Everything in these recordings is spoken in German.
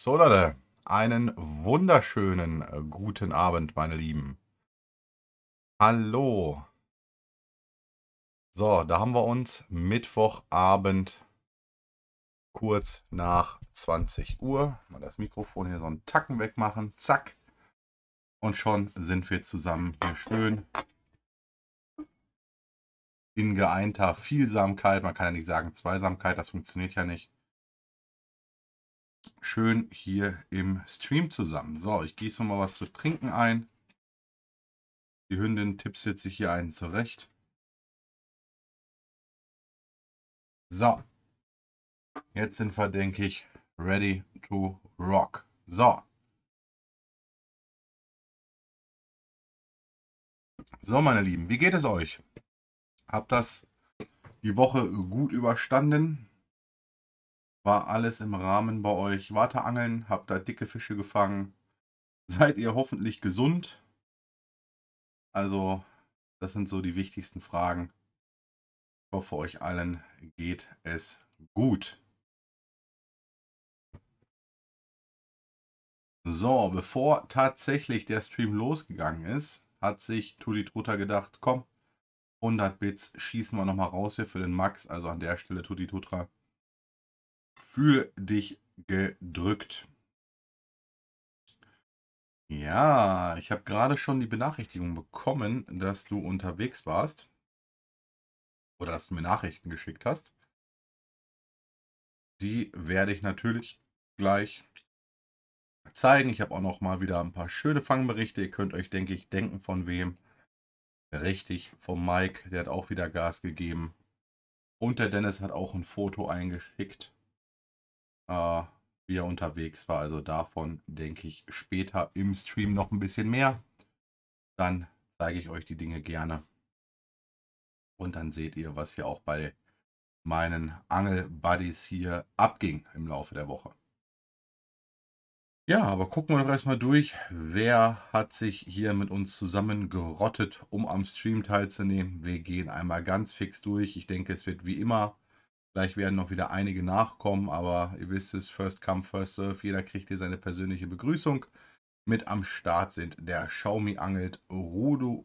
So Leute, einen wunderschönen äh, guten Abend, meine Lieben. Hallo. So, da haben wir uns Mittwochabend kurz nach 20 Uhr. Mal das Mikrofon hier so einen Tacken wegmachen. Zack. Und schon sind wir zusammen hier schön in geeinter Vielsamkeit. Man kann ja nicht sagen Zweisamkeit, das funktioniert ja nicht schön hier im Stream zusammen. So, ich gieße mal was zu trinken ein. Die Hündin tippt sich hier einen zurecht. So, jetzt sind wir, denke ich, ready to rock. So. So, meine Lieben, wie geht es euch? Habt das die Woche gut überstanden? War alles im Rahmen bei euch? Warte angeln? Habt da dicke Fische gefangen? Seid ihr hoffentlich gesund? Also, das sind so die wichtigsten Fragen. Ich hoffe, euch allen geht es gut. So, bevor tatsächlich der Stream losgegangen ist, hat sich Tuli Truta gedacht, komm, 100 Bits schießen wir nochmal raus hier für den Max. Also an der Stelle Tutti Tutra. Fühl dich gedrückt. Ja, ich habe gerade schon die Benachrichtigung bekommen, dass du unterwegs warst. Oder dass du mir Nachrichten geschickt hast. Die werde ich natürlich gleich zeigen. Ich habe auch noch mal wieder ein paar schöne Fangberichte. Ihr könnt euch, denke ich, denken von wem. Richtig, vom Mike. Der hat auch wieder Gas gegeben. Und der Dennis hat auch ein Foto eingeschickt äh, wie er unterwegs war. Also davon denke ich später im Stream noch ein bisschen mehr. Dann zeige ich euch die Dinge gerne. Und dann seht ihr, was hier auch bei meinen Angel-Buddies hier abging im Laufe der Woche. Ja, aber gucken wir doch erstmal durch, wer hat sich hier mit uns zusammen gerottet, um am Stream teilzunehmen. Wir gehen einmal ganz fix durch. Ich denke, es wird wie immer Gleich werden noch wieder einige nachkommen, aber ihr wisst es, First Come, First Serve. Jeder kriegt hier seine persönliche Begrüßung. Mit am Start sind der Xiaomi Angelt Rudo,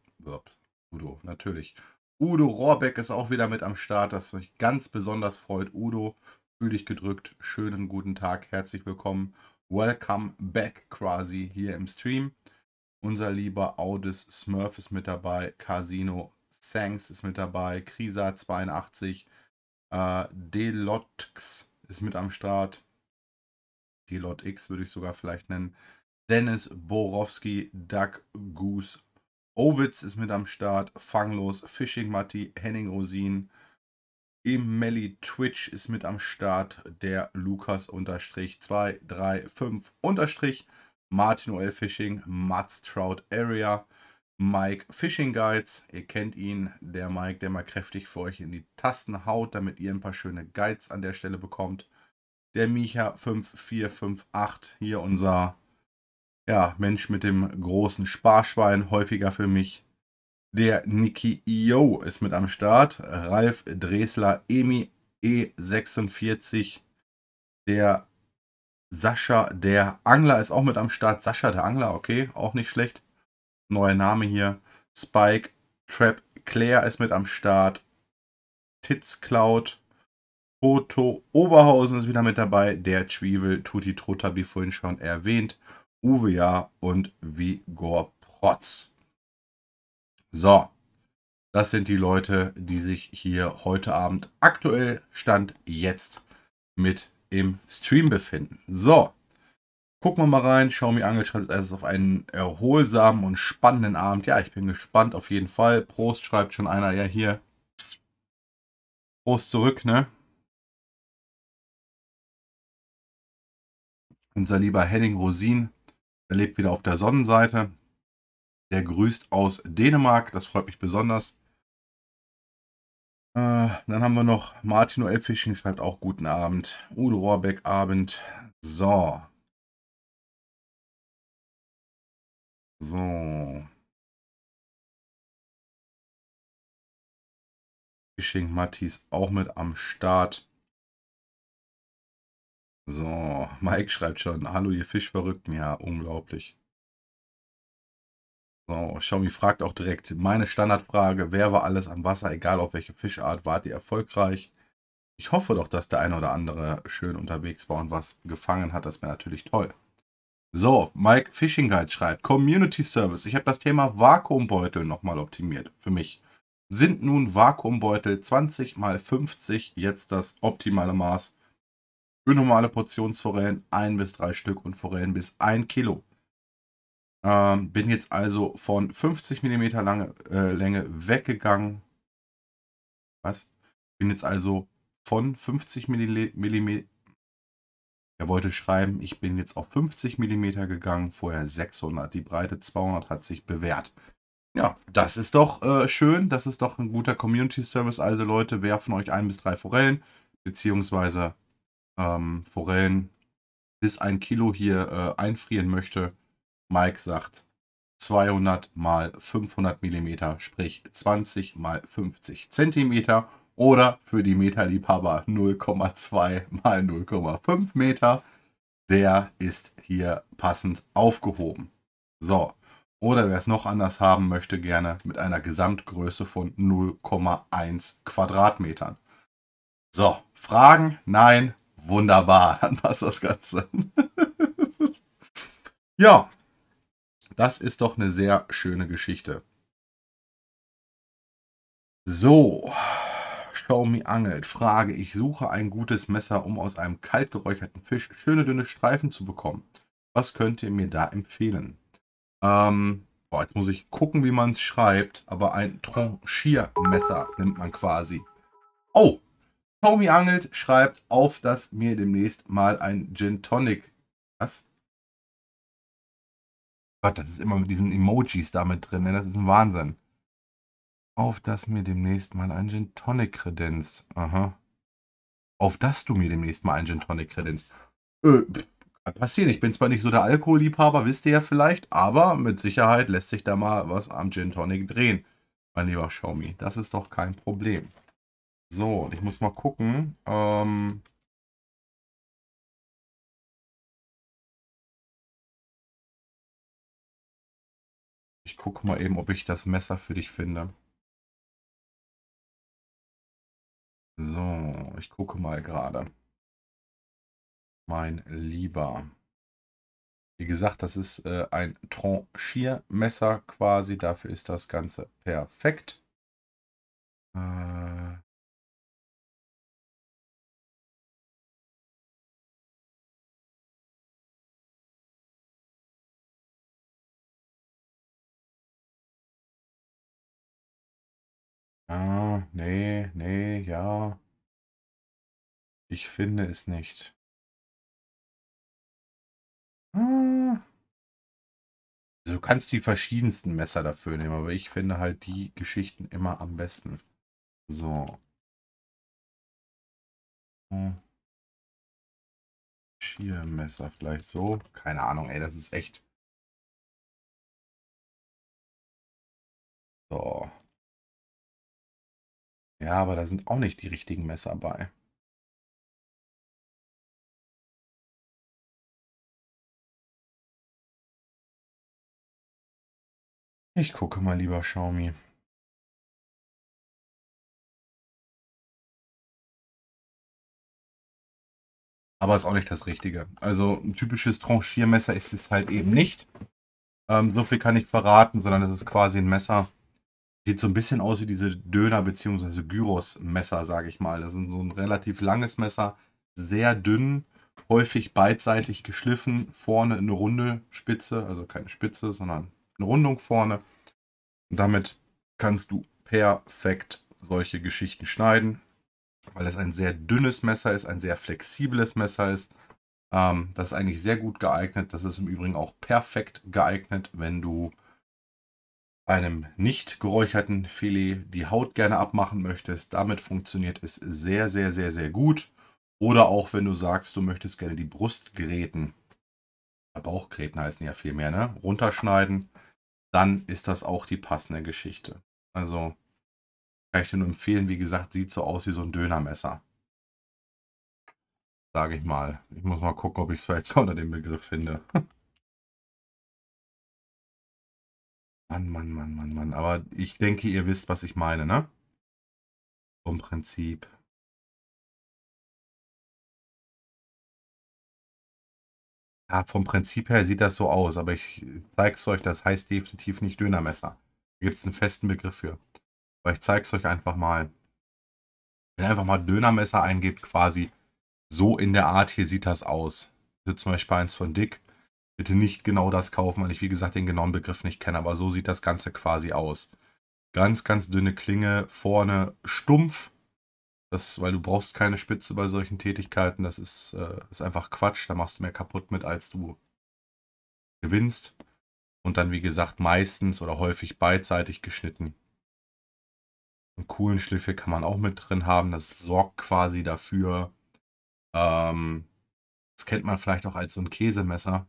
Udo, natürlich. Udo Rohrbeck ist auch wieder mit am Start, das mich ganz besonders freut. Udo, fühl dich gedrückt. Schönen guten Tag, herzlich willkommen. Welcome back quasi hier im Stream. Unser lieber Audis Smurf ist mit dabei, Casino Sanks ist mit dabei, Krisa82, äh, Delotx ist mit am Start. Delotx würde ich sogar vielleicht nennen. Dennis Borowski, Doug Goose, Owitz ist mit am Start. Fanglos, Fishing Matti, Henning Rosin. Emily Twitch ist mit am Start. Der Lukas unterstrich 235 unterstrich. Martin OL Fishing, Mats Trout Area. Mike Fishing Guides. Ihr kennt ihn, der Mike, der mal kräftig für euch in die Tasten haut, damit ihr ein paar schöne Guides an der Stelle bekommt. Der Micha 5458, hier unser ja, Mensch mit dem großen Sparschwein, häufiger für mich. Der Niki Io ist mit am Start. Ralf Dresler, Emi E46. Der Sascha, der Angler ist auch mit am Start. Sascha, der Angler, okay, auch nicht schlecht neuer Name hier. Spike, Trap, Claire ist mit am Start. Titz Cloud. Foto, Oberhausen ist wieder mit dabei. Der Schwiebel, Tutti Trotter, wie vorhin schon erwähnt. Uwe ja und Vigor Protz. So, das sind die Leute, die sich hier heute Abend aktuell Stand jetzt mit im Stream befinden. So, Gucken wir mal rein. Xiaomi Angel schreibt es also auf einen erholsamen und spannenden Abend. Ja, ich bin gespannt auf jeden Fall. Prost schreibt schon einer. Ja, hier. Prost zurück, ne? Unser lieber Henning Rosin, der lebt wieder auf der Sonnenseite. Der grüßt aus Dänemark, das freut mich besonders. Äh, dann haben wir noch Martin Oelfischen, schreibt auch guten Abend. Udo Rohrbeck, Abend. So, So. Geschenk Mattis auch mit am Start. So, Mike schreibt schon, hallo ihr Fischverrückten, ja, unglaublich. So, Xiaomi fragt auch direkt, meine Standardfrage, wer war alles am Wasser, egal auf welche Fischart, wart ihr erfolgreich? Ich hoffe doch, dass der eine oder andere schön unterwegs war und was gefangen hat, das wäre natürlich toll. So, Mike Fishing Guide schreibt, Community Service. Ich habe das Thema Vakuumbeutel nochmal optimiert für mich. Sind nun Vakuumbeutel 20 mal 50 jetzt das optimale Maß für normale Portionsforellen 1 bis 3 Stück und Forellen bis 1 Kilo? Ähm, bin jetzt also von 50 mm lange, äh, Länge weggegangen. Was? Bin jetzt also von 50 mm er wollte schreiben, ich bin jetzt auf 50 mm gegangen, vorher 600. Die Breite 200 hat sich bewährt. Ja, das ist doch äh, schön. Das ist doch ein guter Community-Service. Also Leute, werfen euch ein bis drei Forellen, beziehungsweise ähm, Forellen bis ein Kilo hier äh, einfrieren möchte. Mike sagt 200 mal 500 mm, sprich 20 mal 50 Zentimeter. Oder für die Meterliebhaber 0,2 mal 0,5 Meter. Der ist hier passend aufgehoben. So. Oder wer es noch anders haben möchte, gerne mit einer Gesamtgröße von 0,1 Quadratmetern. So, Fragen? Nein? Wunderbar, dann passt das Ganze. ja, das ist doch eine sehr schöne Geschichte. So, Xiaomi angelt, frage ich, suche ein gutes Messer, um aus einem kalt geräucherten Fisch schöne dünne Streifen zu bekommen. Was könnt ihr mir da empfehlen? Ähm, boah, jetzt muss ich gucken, wie man es schreibt, aber ein Tranchiermesser nimmt man quasi. Oh, Xiaomi angelt, schreibt auf, dass mir demnächst mal ein Gin Tonic... Was? Gott, das ist immer mit diesen Emojis damit drin, ne? das ist ein Wahnsinn. Auf das mir demnächst mal ein Gin Tonic kredenz. Aha. Auf das du mir demnächst mal ein Gin Tonic kredenz. Äh, kann passieren. Ich bin zwar nicht so der Alkoholliebhaber, wisst ihr ja vielleicht, aber mit Sicherheit lässt sich da mal was am Gin Tonic drehen. Mein lieber Xiaomi, das ist doch kein Problem. So, und ich muss mal gucken. Ähm, ich gucke mal eben, ob ich das Messer für dich finde. So, ich gucke mal gerade. Mein Lieber. Wie gesagt, das ist äh, ein Tranchiermesser quasi. Dafür ist das Ganze perfekt. Äh, Ja, ah, nee, nee, ja. Ich finde es nicht. Ah. Also du kannst die verschiedensten Messer dafür nehmen, aber ich finde halt die Geschichten immer am besten. So. Hm. Schiermesser vielleicht so. Keine Ahnung, ey, das ist echt. So. Ja, aber da sind auch nicht die richtigen Messer bei. Ich gucke mal lieber Xiaomi. Aber ist auch nicht das Richtige. Also ein typisches Tranchiermesser ist es halt eben nicht. Ähm, so viel kann ich verraten, sondern es ist quasi ein Messer, Sieht so ein bisschen aus wie diese Döner- bzw. Gyros-Messer, sage ich mal. Das ist so ein relativ langes Messer, sehr dünn, häufig beidseitig geschliffen, vorne eine runde Spitze, also keine Spitze, sondern eine Rundung vorne. Und damit kannst du perfekt solche Geschichten schneiden, weil es ein sehr dünnes Messer ist, ein sehr flexibles Messer ist. Ähm, das ist eigentlich sehr gut geeignet. Das ist im Übrigen auch perfekt geeignet, wenn du einem nicht geräucherten Filet die Haut gerne abmachen möchtest, damit funktioniert es sehr, sehr, sehr, sehr gut. Oder auch wenn du sagst, du möchtest gerne die Brustgräten, äh, Bauchgräten heißen ja viel mehr, ne? runterschneiden, dann ist das auch die passende Geschichte. Also kann ich dir nur empfehlen, wie gesagt, sieht so aus wie so ein Dönermesser. Sage ich mal. Ich muss mal gucken, ob ich es vielleicht unter dem Begriff finde. Mann, Mann, Mann, Mann, Mann. Aber ich denke, ihr wisst, was ich meine, ne? Vom Prinzip. Ja, vom Prinzip her sieht das so aus, aber ich zeige es euch, das heißt definitiv nicht Dönermesser. Da gibt es einen festen Begriff für. Aber ich zeige es euch einfach mal. Wenn ihr einfach mal Dönermesser eingebt, quasi so in der Art, hier sieht das aus. Hier zum Beispiel eins von Dick bitte nicht genau das kaufen, weil ich wie gesagt den genauen Begriff nicht kenne, aber so sieht das Ganze quasi aus. Ganz, ganz dünne Klinge, vorne stumpf, das, weil du brauchst keine Spitze bei solchen Tätigkeiten, das ist, äh, ist einfach Quatsch, da machst du mehr kaputt mit, als du gewinnst. Und dann, wie gesagt, meistens oder häufig beidseitig geschnitten. Einen coolen Schliff hier kann man auch mit drin haben, das sorgt quasi dafür, ähm, das kennt man vielleicht auch als so ein Käsemesser,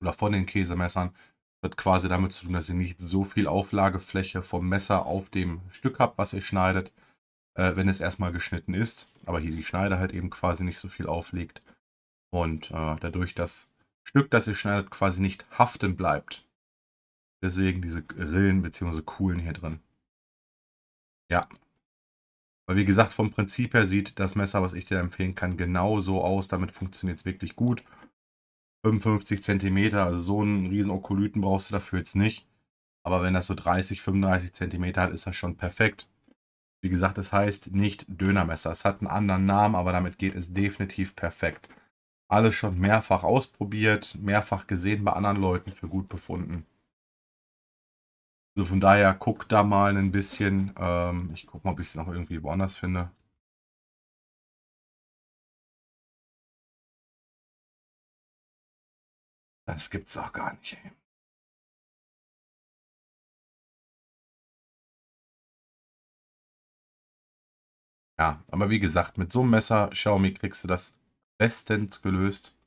oder von den Käsemessern. Das hat quasi damit zu tun, dass ihr nicht so viel Auflagefläche vom Messer auf dem Stück habt, was ihr schneidet, äh, wenn es erstmal geschnitten ist. Aber hier die Schneide halt eben quasi nicht so viel auflegt. Und äh, dadurch das Stück, das ihr schneidet, quasi nicht haften bleibt. Deswegen diese Rillen bzw. Kuhlen hier drin. Ja. Weil wie gesagt, vom Prinzip her sieht das Messer, was ich dir empfehlen kann, genauso aus. Damit funktioniert es wirklich gut. 55 cm, Also so einen riesen Okolyten brauchst du dafür jetzt nicht. Aber wenn das so 30, 35 cm hat, ist das schon perfekt. Wie gesagt, es das heißt nicht Dönermesser. Es hat einen anderen Namen, aber damit geht es definitiv perfekt. Alles schon mehrfach ausprobiert, mehrfach gesehen, bei anderen Leuten für gut befunden. So, von daher guckt da mal ein bisschen. Ähm, ich guck mal, ob ich es noch irgendwie woanders finde. Das gibt's auch gar nicht. Ey. Ja, aber wie gesagt, mit so einem Messer Xiaomi kriegst du das bestens gelöst.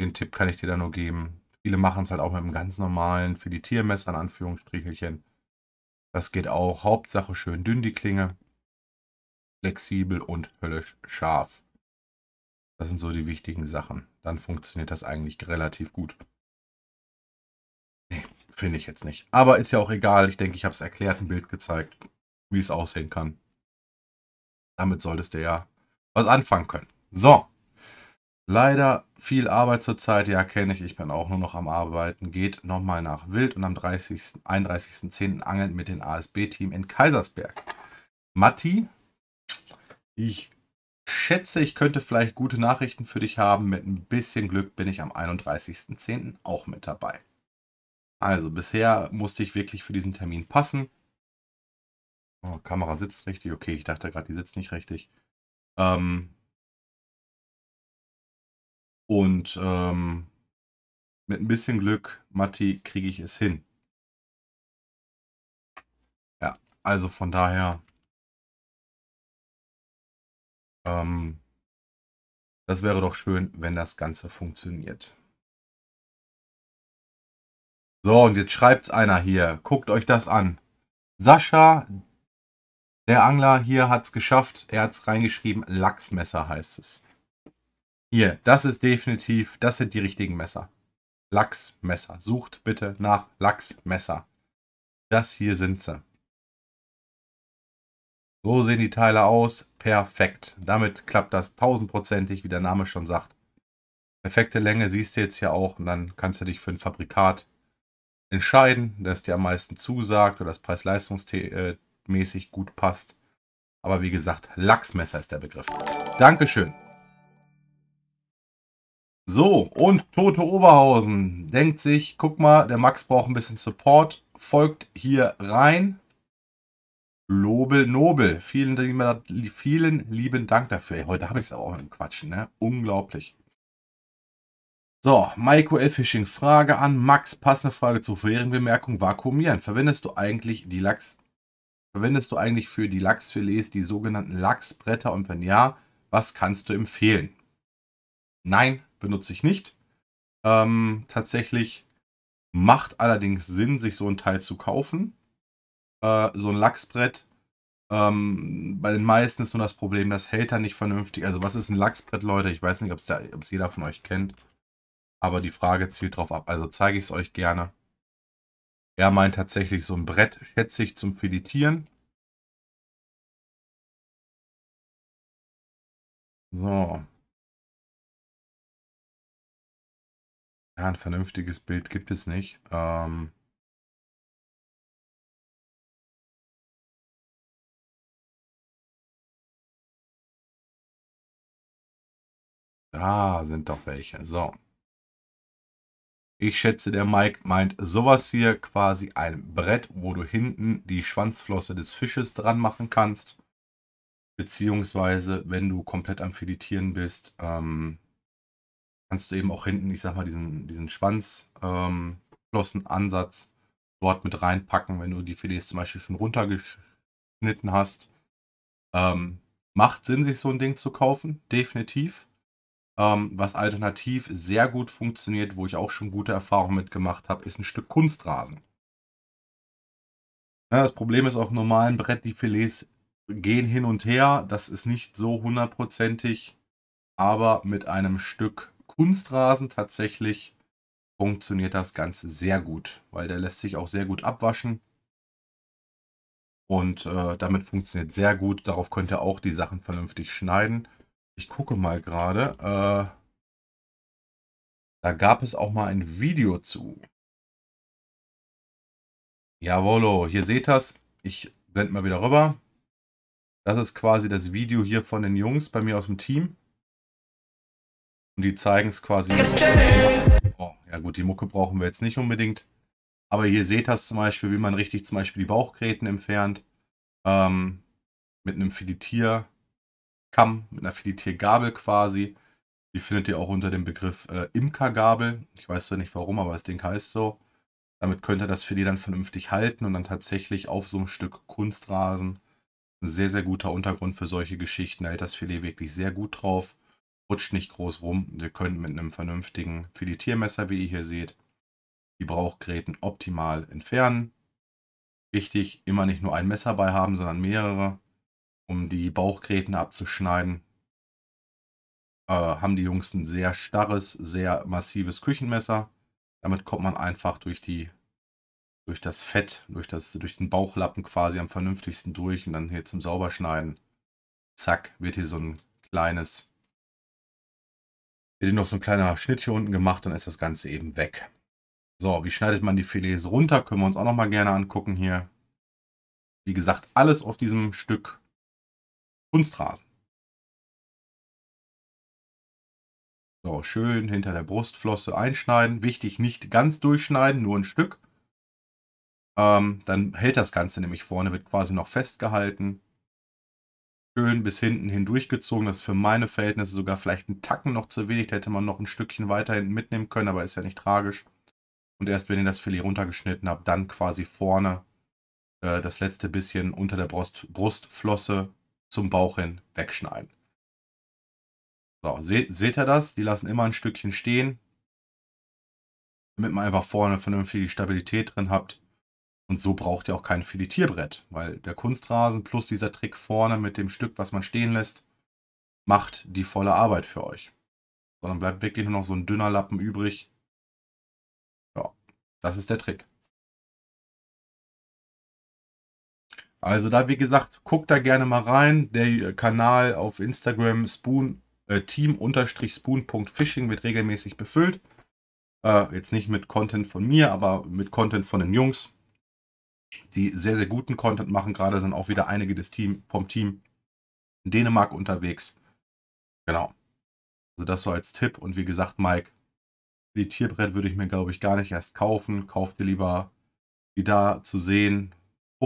Den Tipp kann ich dir da nur geben. Viele machen es halt auch mit einem ganz normalen für die Tiermesser in Anführungsstrichelchen. Das geht auch. Hauptsache schön dünn die Klinge. Flexibel und höllisch scharf. Das sind so die wichtigen Sachen. Dann funktioniert das eigentlich relativ gut. Nee, finde ich jetzt nicht. Aber ist ja auch egal. Ich denke, ich habe es erklärt, ein Bild gezeigt, wie es aussehen kann. Damit solltest du ja was anfangen können. So. Leider viel Arbeit zurzeit, ja, kenne ich. Ich bin auch nur noch am Arbeiten. Geht nochmal nach Wild und am 31.10. angeln mit dem ASB-Team in Kaisersberg. Matti, ich schätze, ich könnte vielleicht gute Nachrichten für dich haben. Mit ein bisschen Glück bin ich am 31.10. auch mit dabei. Also bisher musste ich wirklich für diesen Termin passen. Oh, Kamera sitzt richtig. Okay, ich dachte gerade, die sitzt nicht richtig. Ähm und ähm, mit ein bisschen Glück, Matti, kriege ich es hin. Ja, also von daher ähm, das wäre doch schön, wenn das Ganze funktioniert. So, und jetzt schreibt's einer hier. Guckt euch das an. Sascha, der Angler hier hat es geschafft. Er hat es reingeschrieben. Lachsmesser heißt es. Hier, das ist definitiv, das sind die richtigen Messer. Lachsmesser. Sucht bitte nach Lachsmesser. Das hier sind sie. So sehen die Teile aus. Perfekt. Damit klappt das tausendprozentig, wie der Name schon sagt. Perfekte Länge siehst du jetzt hier auch und dann kannst du dich für ein Fabrikat entscheiden, das dir am meisten zusagt oder das preis-leistungsmäßig äh, gut passt. Aber wie gesagt, Lachsmesser ist der Begriff. Dankeschön. So, und Tote Oberhausen denkt sich, guck mal, der Max braucht ein bisschen Support, folgt hier rein, Lobel Nobel. Vielen, vielen lieben Dank dafür. Ey, heute habe ich es auch im Quatschen, ne? Unglaublich. So, Michael Fishing, Frage an Max. Passende Frage zur vorherigen Bemerkung. Vakuumieren. Verwendest du eigentlich die Lachs... Verwendest du eigentlich für die Lachsfilets die sogenannten Lachsbretter? Und wenn ja, was kannst du empfehlen? Nein, benutze ich nicht. Ähm, tatsächlich macht allerdings Sinn, sich so ein Teil zu kaufen äh, so ein Lachsbrett. Ähm, bei den meisten ist nur das Problem, das hält dann nicht vernünftig. Also was ist ein Lachsbrett, Leute? Ich weiß nicht, ob es jeder von euch kennt. Aber die Frage zielt drauf ab. Also zeige ich es euch gerne. Er meint tatsächlich so ein Brett, schätze ich, zum Filetieren. So. Ja, ein vernünftiges Bild gibt es nicht. Ähm Da sind doch welche. So. Ich schätze, der Mike meint sowas hier quasi ein Brett, wo du hinten die Schwanzflosse des Fisches dran machen kannst. Beziehungsweise, wenn du komplett am Filetieren bist, ähm, kannst du eben auch hinten, ich sag mal, diesen, diesen Schwanzflossenansatz ähm, dort mit reinpacken, wenn du die Filets zum Beispiel schon runtergeschnitten hast. Ähm, macht Sinn, sich so ein Ding zu kaufen, definitiv. Ähm, was alternativ sehr gut funktioniert, wo ich auch schon gute Erfahrungen mitgemacht habe, ist ein Stück Kunstrasen. Ja, das Problem ist, auf normalen Brett die Filets gehen hin und her. Das ist nicht so hundertprozentig, aber mit einem Stück Kunstrasen tatsächlich funktioniert das Ganze sehr gut, weil der lässt sich auch sehr gut abwaschen. Und äh, damit funktioniert sehr gut. Darauf könnt ihr auch die Sachen vernünftig schneiden. Ich gucke mal gerade. Äh, da gab es auch mal ein Video zu. Jawollo, hier seht das. Ich blende mal wieder rüber. Das ist quasi das Video hier von den Jungs bei mir aus dem Team. Und die zeigen es quasi. Oh, ja gut, die Mucke brauchen wir jetzt nicht unbedingt. Aber hier seht das zum Beispiel, wie man richtig zum Beispiel die Bauchgräten entfernt. Ähm, mit einem Filetier Kamm mit einer Filetiergabel quasi. Die findet ihr auch unter dem Begriff äh, Imkergabel. Ich weiß zwar nicht warum, aber das Ding heißt so. Damit könnt ihr das Filet dann vernünftig halten und dann tatsächlich auf so einem Stück Kunstrasen. Ein sehr, sehr guter Untergrund für solche Geschichten. Da hält das Filet wirklich sehr gut drauf. Rutscht nicht groß rum. Ihr könnt mit einem vernünftigen Filetiermesser, wie ihr hier seht, die Brauchgräten optimal entfernen. Wichtig, immer nicht nur ein Messer bei haben, sondern mehrere um die Bauchgräten abzuschneiden, äh, haben die Jungs ein sehr starres, sehr massives Küchenmesser. Damit kommt man einfach durch die durch das Fett, durch, das, durch den Bauchlappen quasi am vernünftigsten durch und dann hier zum Sauberschneiden. Zack, wird hier so ein kleines, wird hier noch so ein kleiner Schnitt hier unten gemacht, dann ist das Ganze eben weg. So, wie schneidet man die Filets runter? Können wir uns auch nochmal gerne angucken hier. Wie gesagt, alles auf diesem Stück Kunstrasen. So, schön hinter der Brustflosse einschneiden. Wichtig, nicht ganz durchschneiden, nur ein Stück. Ähm, dann hält das Ganze nämlich vorne, wird quasi noch festgehalten. Schön bis hinten hindurchgezogen. Das ist für meine Verhältnisse sogar vielleicht ein Tacken noch zu wenig. Da hätte man noch ein Stückchen weiter hinten mitnehmen können, aber ist ja nicht tragisch. Und erst wenn ihr das Filet runtergeschnitten habt, dann quasi vorne äh, das letzte bisschen unter der Brust, Brustflosse zum Bauch hin wegschneiden. So, seht, seht ihr das? Die lassen immer ein Stückchen stehen, damit man einfach vorne vernünftig die Stabilität drin habt. Und so braucht ihr auch kein Filetierbrett, weil der Kunstrasen plus dieser Trick vorne mit dem Stück, was man stehen lässt, macht die volle Arbeit für euch. Sondern bleibt wirklich nur noch so ein dünner Lappen übrig. Ja, das ist der Trick. Also da, wie gesagt, guckt da gerne mal rein. Der äh, Kanal auf Instagram spoon, äh, team-spoon.fishing wird regelmäßig befüllt. Äh, jetzt nicht mit Content von mir, aber mit Content von den Jungs, die sehr, sehr guten Content machen. Gerade sind auch wieder einige des Team, vom Team in Dänemark unterwegs. Genau. Also das so als Tipp. Und wie gesagt, Mike, die Tierbrett würde ich mir, glaube ich, gar nicht erst kaufen. Kauft ihr lieber die da zu sehen,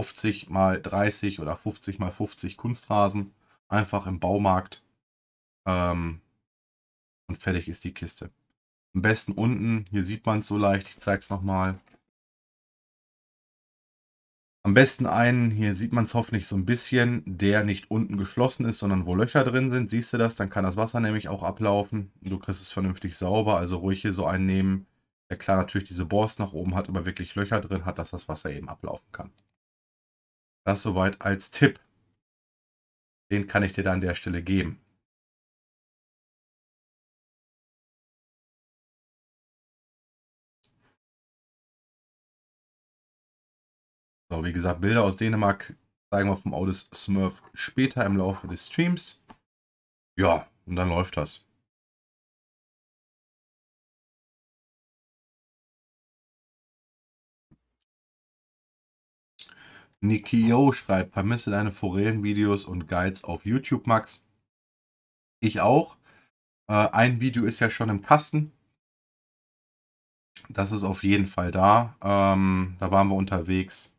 50 mal 30 oder 50 mal 50 Kunstrasen einfach im Baumarkt. Ähm, und fertig ist die Kiste. Am besten unten, hier sieht man es so leicht, ich zeige es nochmal. Am besten einen, hier sieht man es hoffentlich so ein bisschen, der nicht unten geschlossen ist, sondern wo Löcher drin sind. Siehst du das? Dann kann das Wasser nämlich auch ablaufen. Du kriegst es vernünftig sauber, also ruhig hier so einen nehmen, der klar natürlich diese Borst nach oben hat, aber wirklich Löcher drin hat, dass das Wasser eben ablaufen kann. Das soweit als Tipp. Den kann ich dir da an der Stelle geben. So, wie gesagt, Bilder aus Dänemark zeigen wir vom Audis Smurf später im Laufe des Streams. Ja, und dann läuft das. Nikio schreibt, vermisse deine Forellenvideos und Guides auf YouTube, Max. Ich auch. Äh, ein Video ist ja schon im Kasten. Das ist auf jeden Fall da. Ähm, da waren wir unterwegs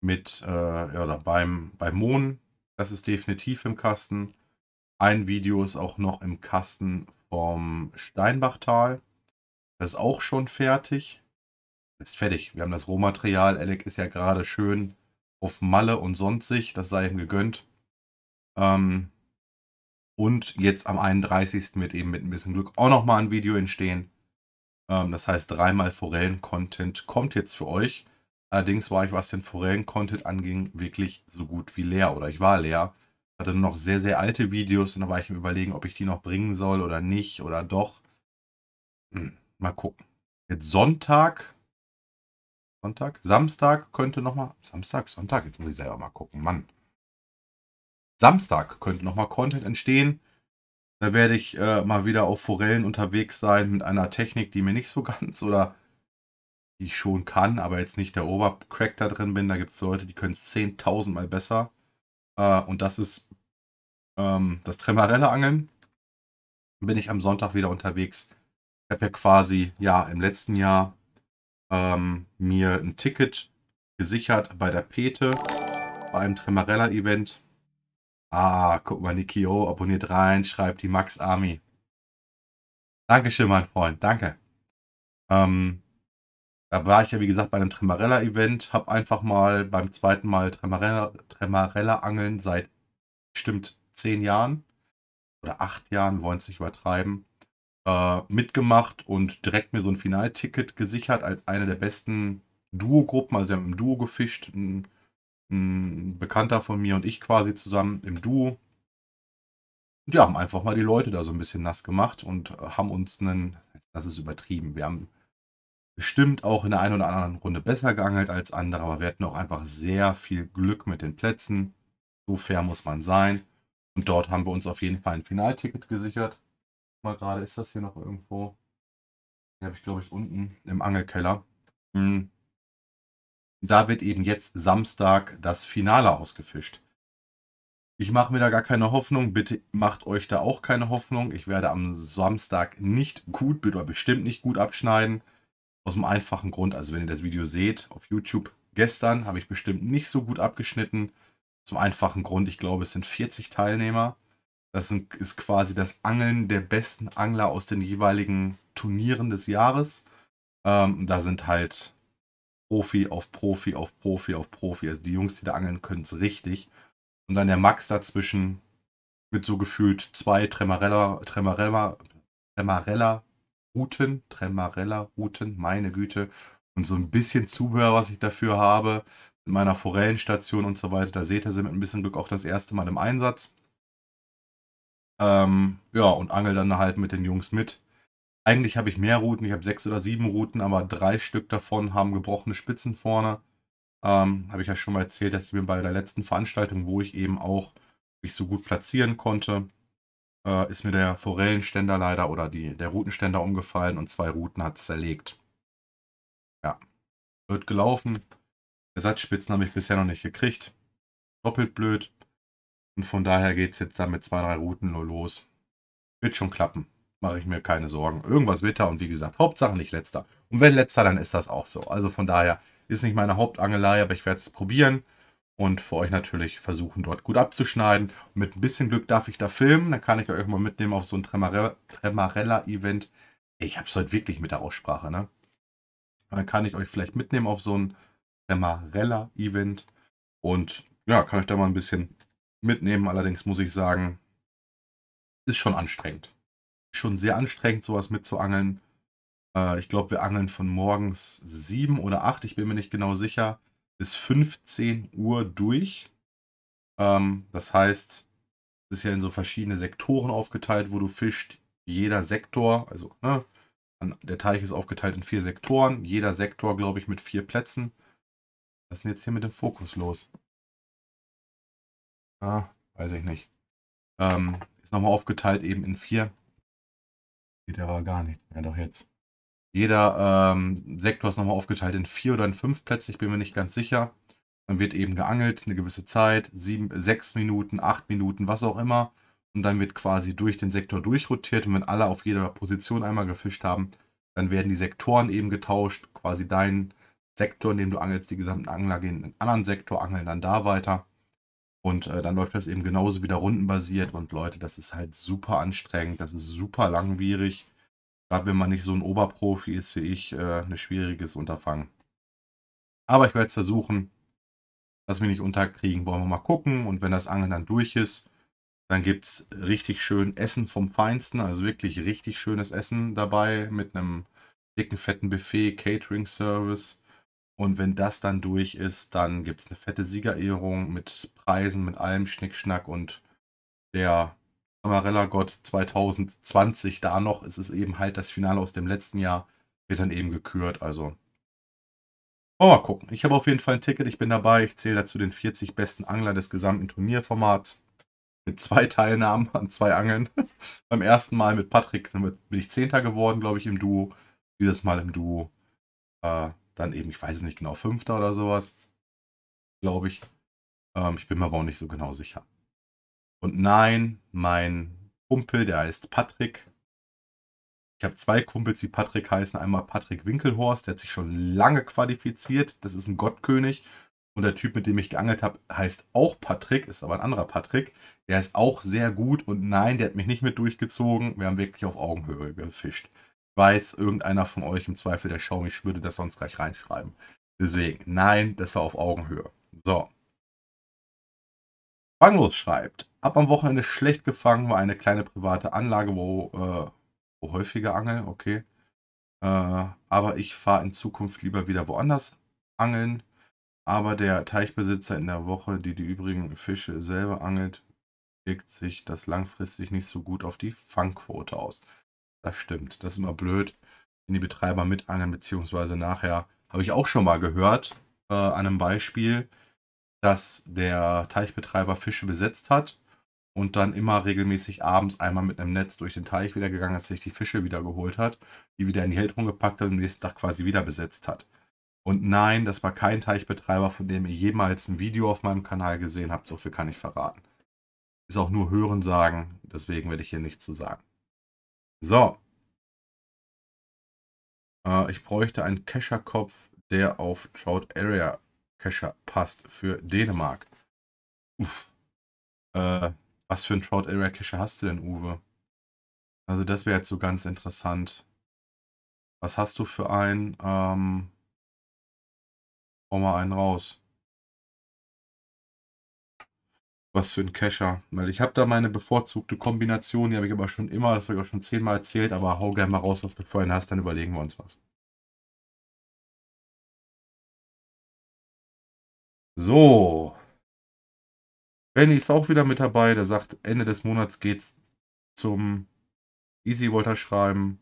mit, äh, ja, oder beim, beim Mohn. Das ist definitiv im Kasten. Ein Video ist auch noch im Kasten vom Steinbachtal. Das ist auch schon fertig. Ist fertig. Wir haben das Rohmaterial. Alec ist ja gerade schön auf Malle und sonstig, das sei ihm gegönnt. Ähm, und jetzt am 31. wird eben mit ein bisschen Glück auch nochmal ein Video entstehen. Ähm, das heißt, dreimal Forellen-Content kommt jetzt für euch. Allerdings war ich, was den Forellen-Content anging, wirklich so gut wie leer oder ich war leer. Hatte nur noch sehr, sehr alte Videos und da war ich im Überlegen, ob ich die noch bringen soll oder nicht oder doch. Hm, mal gucken. Jetzt Sonntag Sonntag. Samstag könnte nochmal. Samstag, Sonntag, jetzt muss ich selber mal gucken. Mann. Samstag könnte nochmal Content entstehen. Da werde ich äh, mal wieder auf Forellen unterwegs sein mit einer Technik, die mir nicht so ganz oder die ich schon kann, aber jetzt nicht der Obercrack da drin bin. Da gibt es Leute, die können es 10.000 Mal besser. Äh, und das ist ähm, das Tremarelle-Angeln. Bin ich am Sonntag wieder unterwegs. Ich habe ja quasi, ja, im letzten Jahr ähm, mir ein Ticket gesichert bei der Pete, bei einem Tremarella-Event. Ah, guck mal, Nikio oh, abonniert rein, schreibt die Max Army. Dankeschön, mein Freund, danke. Ähm, da war ich ja, wie gesagt, bei einem Tremarella-Event, habe einfach mal beim zweiten Mal Tremarella-Angeln Tremarella seit bestimmt zehn Jahren oder acht Jahren, wollen es nicht übertreiben. Äh, mitgemacht und direkt mir so ein Finalticket gesichert als eine der besten Duo-Gruppen. Also wir haben im Duo gefischt, ein, ein Bekannter von mir und ich quasi zusammen im Duo. Und ja, haben einfach mal die Leute da so ein bisschen nass gemacht und haben uns einen, das ist übertrieben, wir haben bestimmt auch in der einen oder anderen Runde besser geangelt als andere, aber wir hatten auch einfach sehr viel Glück mit den Plätzen. So fair muss man sein. Und dort haben wir uns auf jeden Fall ein Finalticket gesichert mal gerade, ist das hier noch irgendwo? Die habe ich, glaube ich, unten im Angelkeller. Hm. Da wird eben jetzt Samstag das Finale ausgefischt. Ich mache mir da gar keine Hoffnung. Bitte macht euch da auch keine Hoffnung. Ich werde am Samstag nicht gut, oder bestimmt nicht gut abschneiden. Aus dem einfachen Grund, also wenn ihr das Video seht auf YouTube gestern, habe ich bestimmt nicht so gut abgeschnitten. Zum einfachen Grund, ich glaube, es sind 40 Teilnehmer. Das ist quasi das Angeln der besten Angler aus den jeweiligen Turnieren des Jahres. Ähm, da sind halt Profi auf Profi auf Profi auf Profi. Also die Jungs, die da angeln, können es richtig. Und dann der Max dazwischen mit so gefühlt zwei Tremarella, Tremarella, Tremarella Routen, Tremarella Routen, meine Güte. Und so ein bisschen Zubehör, was ich dafür habe, mit meiner Forellenstation und so weiter. Da seht ihr sie mit ein bisschen Glück auch das erste Mal im Einsatz. Ähm, ja, und angel dann halt mit den Jungs mit. Eigentlich habe ich mehr Routen, ich habe sechs oder sieben Routen, aber drei Stück davon haben gebrochene Spitzen vorne. Ähm, habe ich ja schon mal erzählt, dass ich mir bei der letzten Veranstaltung, wo ich eben auch mich so gut platzieren konnte, äh, ist mir der Forellenständer leider oder die, der Routenständer umgefallen und zwei Routen hat es zerlegt. Ja, wird gelaufen. Ersatzspitzen habe ich bisher noch nicht gekriegt. Doppelt blöd. Und von daher geht es jetzt dann mit zwei, drei Routen nur los. Wird schon klappen. Mache ich mir keine Sorgen. Irgendwas wird da und wie gesagt, Hauptsache nicht letzter. Und wenn letzter, dann ist das auch so. Also von daher ist nicht meine Hauptangelei, aber ich werde es probieren und für euch natürlich versuchen, dort gut abzuschneiden. Und mit ein bisschen Glück darf ich da filmen. Dann kann ich euch mal mitnehmen auf so ein Tremarella-Event. Ich habe es heute wirklich mit der Aussprache, ne? Dann kann ich euch vielleicht mitnehmen auf so ein Tremarella-Event. Und ja, kann euch da mal ein bisschen Mitnehmen allerdings muss ich sagen, ist schon anstrengend. Schon sehr anstrengend, sowas mitzuangeln. Äh, ich glaube, wir angeln von morgens 7 oder 8, ich bin mir nicht genau sicher, bis 15 Uhr durch. Ähm, das heißt, es ist ja in so verschiedene Sektoren aufgeteilt, wo du fischst. Jeder Sektor, also ne, der Teich ist aufgeteilt in vier Sektoren, jeder Sektor, glaube ich, mit vier Plätzen. Was ist denn jetzt hier mit dem Fokus los? Ja, ah, weiß ich nicht. Ähm, ist nochmal aufgeteilt eben in vier. Geht aber gar nicht. Ja, doch jetzt. Jeder ähm, Sektor ist nochmal aufgeteilt in vier oder in fünf Plätze, ich bin mir nicht ganz sicher. Dann wird eben geangelt, eine gewisse Zeit, sieben, sechs Minuten, acht Minuten, was auch immer. Und dann wird quasi durch den Sektor durchrotiert. Und wenn alle auf jeder Position einmal gefischt haben, dann werden die Sektoren eben getauscht. Quasi dein Sektor, in dem du angelst, die gesamten Angler gehen in einen anderen Sektor, angeln dann da weiter. Und äh, dann läuft das eben genauso wieder rundenbasiert. Und Leute, das ist halt super anstrengend, das ist super langwierig. Gerade wenn man nicht so ein Oberprofi ist wie ich, äh, ein ne, schwieriges Unterfangen. Aber ich werde es versuchen. dass wir nicht unterkriegen. Wollen wir mal gucken. Und wenn das Angeln dann durch ist, dann gibt es richtig schön Essen vom Feinsten. Also wirklich richtig schönes Essen dabei mit einem dicken, fetten Buffet, Catering-Service. Und wenn das dann durch ist, dann gibt es eine fette Siegerehrung mit Preisen, mit allem Schnickschnack und der Amarella-Gott 2020 da noch. Es ist eben halt das Finale aus dem letzten Jahr, wird dann eben gekürt. Also Oh, mal gucken. Ich habe auf jeden Fall ein Ticket, ich bin dabei. Ich zähle dazu den 40 besten Angler des gesamten Turnierformats. Mit zwei Teilnahmen an zwei Angeln. Beim ersten Mal mit Patrick bin ich Zehnter geworden, glaube ich, im Duo. Dieses Mal im Duo äh, dann eben, ich weiß es nicht genau, Fünfter oder sowas, glaube ich. Ähm, ich bin mir aber auch nicht so genau sicher. Und nein, mein Kumpel, der heißt Patrick. Ich habe zwei Kumpels, die Patrick heißen. Einmal Patrick Winkelhorst, der hat sich schon lange qualifiziert. Das ist ein Gottkönig. Und der Typ, mit dem ich geangelt habe, heißt auch Patrick, ist aber ein anderer Patrick. Der ist auch sehr gut und nein, der hat mich nicht mit durchgezogen. Wir haben wirklich auf Augenhöhe gefischt weiß, irgendeiner von euch im Zweifel der Xiaomi, ich würde das sonst gleich reinschreiben. Deswegen, nein, das war auf Augenhöhe. So. Fanglos schreibt, ab am Wochenende schlecht gefangen, war eine kleine private Anlage, wo, äh, wo häufiger angeln, okay. Äh, aber ich fahre in Zukunft lieber wieder woanders angeln. Aber der Teichbesitzer in der Woche, die die übrigen Fische selber angelt, wirkt sich das langfristig nicht so gut auf die Fangquote aus. Das stimmt. Das ist immer blöd, wenn die Betreiber mitangeln, beziehungsweise nachher habe ich auch schon mal gehört äh, an einem Beispiel, dass der Teichbetreiber Fische besetzt hat und dann immer regelmäßig abends einmal mit einem Netz durch den Teich wieder gegangen ist, sich die Fische wieder geholt hat, die wieder in die Hälterung gepackt hat und am nächsten Tag quasi wieder besetzt hat. Und nein, das war kein Teichbetreiber, von dem ihr jemals ein Video auf meinem Kanal gesehen habt, so viel kann ich verraten. Ist auch nur Hörensagen, deswegen werde ich hier nichts zu sagen. So. Äh, ich bräuchte einen Kescherkopf, der auf Trout Area Kescher passt für Dänemark. Uff. Äh, was für ein Trout Area Kescher hast du denn, Uwe? Also das wäre jetzt so ganz interessant. Was hast du für einen? Ähm, hau mal einen raus. was für ein Kescher. Weil ich habe da meine bevorzugte Kombination, die habe ich aber schon immer, das habe ich auch schon zehnmal erzählt, aber hau gerne mal raus, was du vorhin hast, dann überlegen wir uns was. So. Benny ist auch wieder mit dabei, der sagt, Ende des Monats geht's zum Easy wollte schreiben.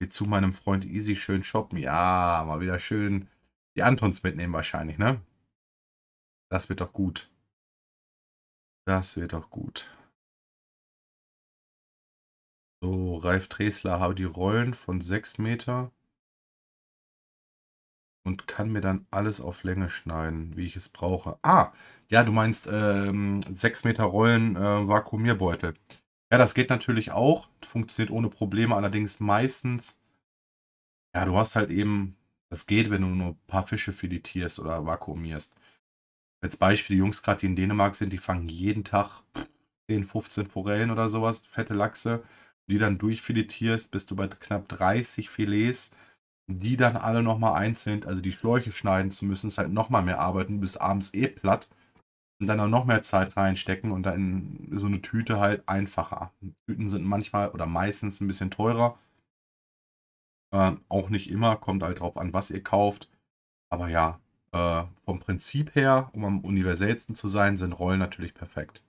Geht zu meinem Freund Easy schön shoppen. Ja, mal wieder schön die Antons mitnehmen wahrscheinlich, ne? Das wird doch gut. Das wird doch gut. So, Ralf Dresler habe die Rollen von 6 Meter und kann mir dann alles auf Länge schneiden, wie ich es brauche. Ah, ja, du meinst ähm, 6 Meter Rollen äh, Vakuumierbeutel. Ja, das geht natürlich auch, funktioniert ohne Probleme, allerdings meistens, ja, du hast halt eben, das geht, wenn du nur ein paar Fische filetierst oder vakuumierst. Als Beispiel, die Jungs gerade, die in Dänemark sind, die fangen jeden Tag 10, 15 Forellen oder sowas, fette Lachse, die dann durchfiletierst, bist du bei knapp 30 Filets, die dann alle nochmal einzeln, also die Schläuche schneiden zu müssen, ist halt nochmal mehr arbeiten, du bist abends eh platt und dann auch noch mehr Zeit reinstecken und dann so eine Tüte halt einfacher. Tüten sind manchmal oder meistens ein bisschen teurer. Ähm, auch nicht immer, kommt halt drauf an, was ihr kauft. Aber ja, äh, vom Prinzip her, um am universellsten zu sein, sind Rollen natürlich perfekt.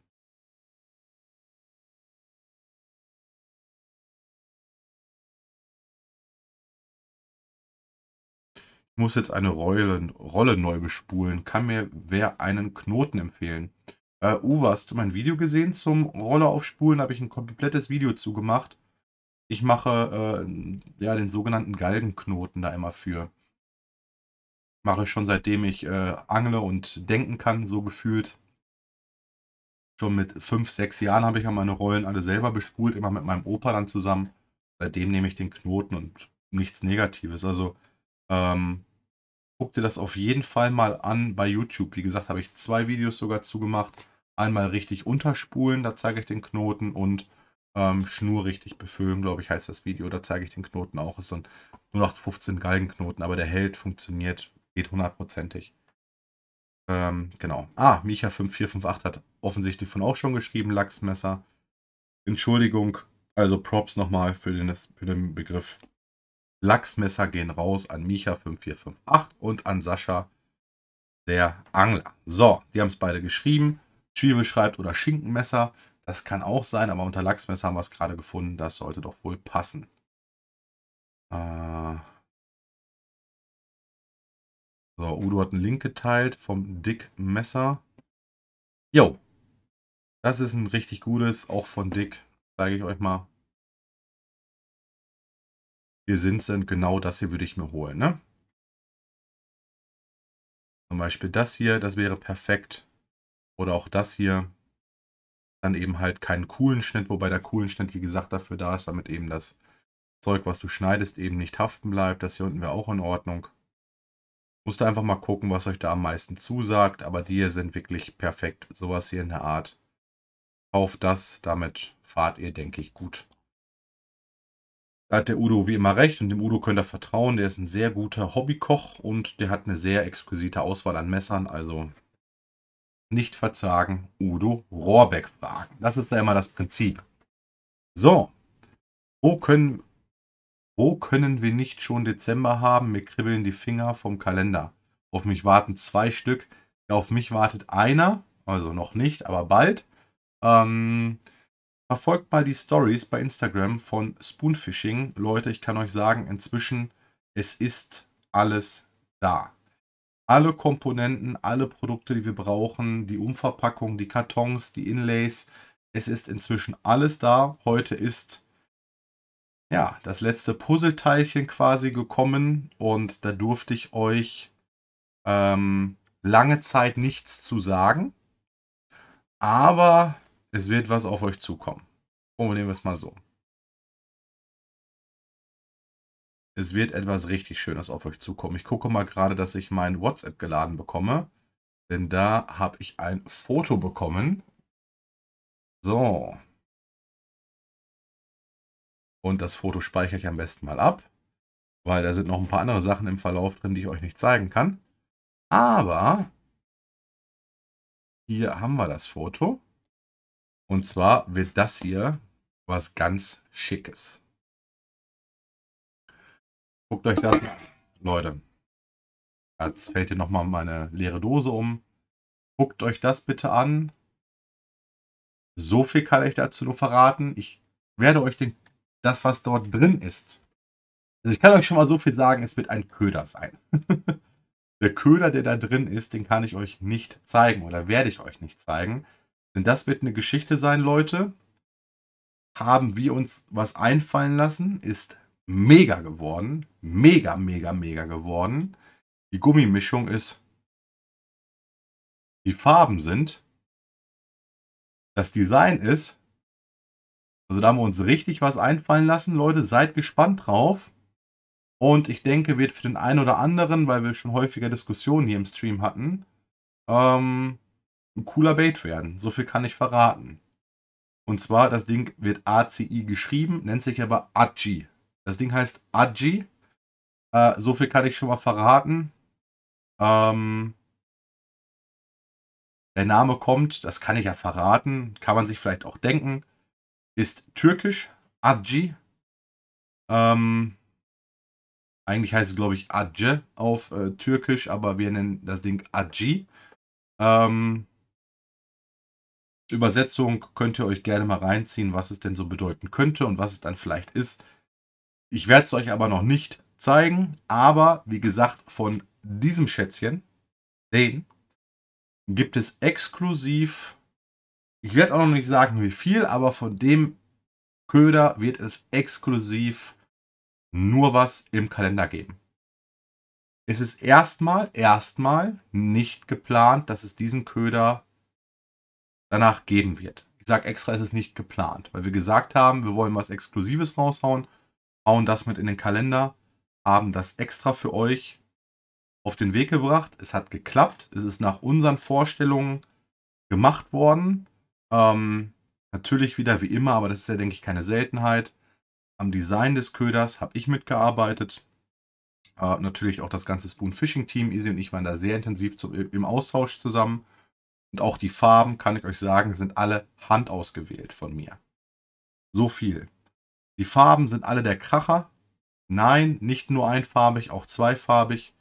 Ich muss jetzt eine Rolle, Rolle neu bespulen. Kann mir wer einen Knoten empfehlen? Äh, Uwe, hast du mein Video gesehen zum Rolle aufspulen? Habe ich ein komplettes Video zugemacht. Ich mache äh, ja den sogenannten Galgenknoten da immer für. Mache ich schon seitdem ich äh, angle und denken kann, so gefühlt. Schon mit fünf, sechs Jahren habe ich ja meine Rollen alle selber bespult, immer mit meinem Opa dann zusammen. Seitdem nehme ich den Knoten und nichts Negatives. Also ähm, guck dir das auf jeden Fall mal an bei YouTube. Wie gesagt, habe ich zwei Videos sogar zugemacht. Einmal richtig unterspulen, da zeige ich den Knoten und ähm, Schnur richtig befüllen, glaube ich, heißt das Video. Da zeige ich den Knoten auch. Es Ist so ein 0815 Galgenknoten, aber der hält, funktioniert Geht hundertprozentig. Ähm, genau. Ah, Micha5458 hat offensichtlich von auch schon geschrieben, Lachsmesser. Entschuldigung, also Props nochmal für den, für den Begriff. Lachsmesser gehen raus an Micha5458 und an Sascha, der Angler. So, die haben es beide geschrieben. Schwiebel schreibt oder Schinkenmesser. Das kann auch sein, aber unter Lachsmesser haben wir es gerade gefunden. Das sollte doch wohl passen. Äh, so, Udo hat einen Link geteilt vom Dick Messer. Jo. Das ist ein richtig gutes, auch von Dick. Zeige ich euch mal. Wir sind es sind genau das hier würde ich mir holen, ne? Zum Beispiel das hier, das wäre perfekt. Oder auch das hier. Dann eben halt keinen coolen Schnitt, wobei der coolen Schnitt, wie gesagt, dafür da ist, damit eben das Zeug, was du schneidest, eben nicht haften bleibt. Das hier unten wäre auch in Ordnung. Musst einfach mal gucken, was euch da am meisten zusagt. Aber die hier sind wirklich perfekt. Sowas hier in der Art. Auf das, damit fahrt ihr, denke ich, gut. Da hat der Udo wie immer recht und dem Udo könnt ihr vertrauen. Der ist ein sehr guter Hobbykoch und der hat eine sehr exquisite Auswahl an Messern. Also nicht verzagen, Udo Rohrbeck fragen. Das ist da immer das Prinzip. So, wo können wo können wir nicht schon Dezember haben? Mir kribbeln die Finger vom Kalender. Auf mich warten zwei Stück. Auf mich wartet einer, also noch nicht, aber bald. Ähm, verfolgt mal die Stories bei Instagram von Spoonfishing. Leute, ich kann euch sagen, inzwischen, es ist alles da. Alle Komponenten, alle Produkte, die wir brauchen, die Umverpackung, die Kartons, die Inlays, es ist inzwischen alles da. Heute ist ja, das letzte Puzzleteilchen quasi gekommen und da durfte ich euch ähm, lange Zeit nichts zu sagen. Aber es wird was auf euch zukommen. Und oh, nehmen wir es mal so. Es wird etwas richtig Schönes auf euch zukommen. Ich gucke mal gerade, dass ich mein WhatsApp geladen bekomme. Denn da habe ich ein Foto bekommen. So, und das Foto speichere ich am besten mal ab, weil da sind noch ein paar andere Sachen im Verlauf drin, die ich euch nicht zeigen kann. Aber hier haben wir das Foto. Und zwar wird das hier was ganz Schickes. Guckt euch das an. Leute, jetzt fällt hier nochmal meine leere Dose um. Guckt euch das bitte an. So viel kann ich dazu nur verraten. Ich werde euch den das, was dort drin ist. Also ich kann euch schon mal so viel sagen, es wird ein Köder sein. der Köder, der da drin ist, den kann ich euch nicht zeigen oder werde ich euch nicht zeigen. Denn das wird eine Geschichte sein, Leute. Haben wir uns was einfallen lassen, ist mega geworden. Mega, mega, mega geworden. Die Gummimischung ist. Die Farben sind. Das Design ist also da haben wir uns richtig was einfallen lassen, Leute. Seid gespannt drauf. Und ich denke, wird für den einen oder anderen, weil wir schon häufiger Diskussionen hier im Stream hatten, ähm, ein cooler Bait werden. So viel kann ich verraten. Und zwar, das Ding wird ACI geschrieben, nennt sich aber AGI. Das Ding heißt AGI. Äh, so viel kann ich schon mal verraten. Ähm, der Name kommt, das kann ich ja verraten, kann man sich vielleicht auch denken ist türkisch, Adji. Ähm, eigentlich heißt es, glaube ich, Adje auf äh, türkisch, aber wir nennen das Ding Adji. Ähm, Übersetzung könnt ihr euch gerne mal reinziehen, was es denn so bedeuten könnte und was es dann vielleicht ist. Ich werde es euch aber noch nicht zeigen, aber wie gesagt, von diesem Schätzchen, den, gibt es exklusiv ich werde auch noch nicht sagen, wie viel, aber von dem Köder wird es exklusiv nur was im Kalender geben. Es ist erstmal, erstmal nicht geplant, dass es diesen Köder danach geben wird. Ich sage extra, es ist nicht geplant, weil wir gesagt haben, wir wollen was Exklusives raushauen, hauen das mit in den Kalender, haben das extra für euch auf den Weg gebracht. Es hat geklappt, es ist nach unseren Vorstellungen gemacht worden. Ähm, natürlich wieder wie immer, aber das ist ja, denke ich, keine Seltenheit. Am Design des Köders habe ich mitgearbeitet. Äh, natürlich auch das ganze Spoon Fishing Team. Easy und ich waren da sehr intensiv zum, im Austausch zusammen. Und auch die Farben, kann ich euch sagen, sind alle handausgewählt von mir. So viel. Die Farben sind alle der Kracher. Nein, nicht nur einfarbig, auch zweifarbig.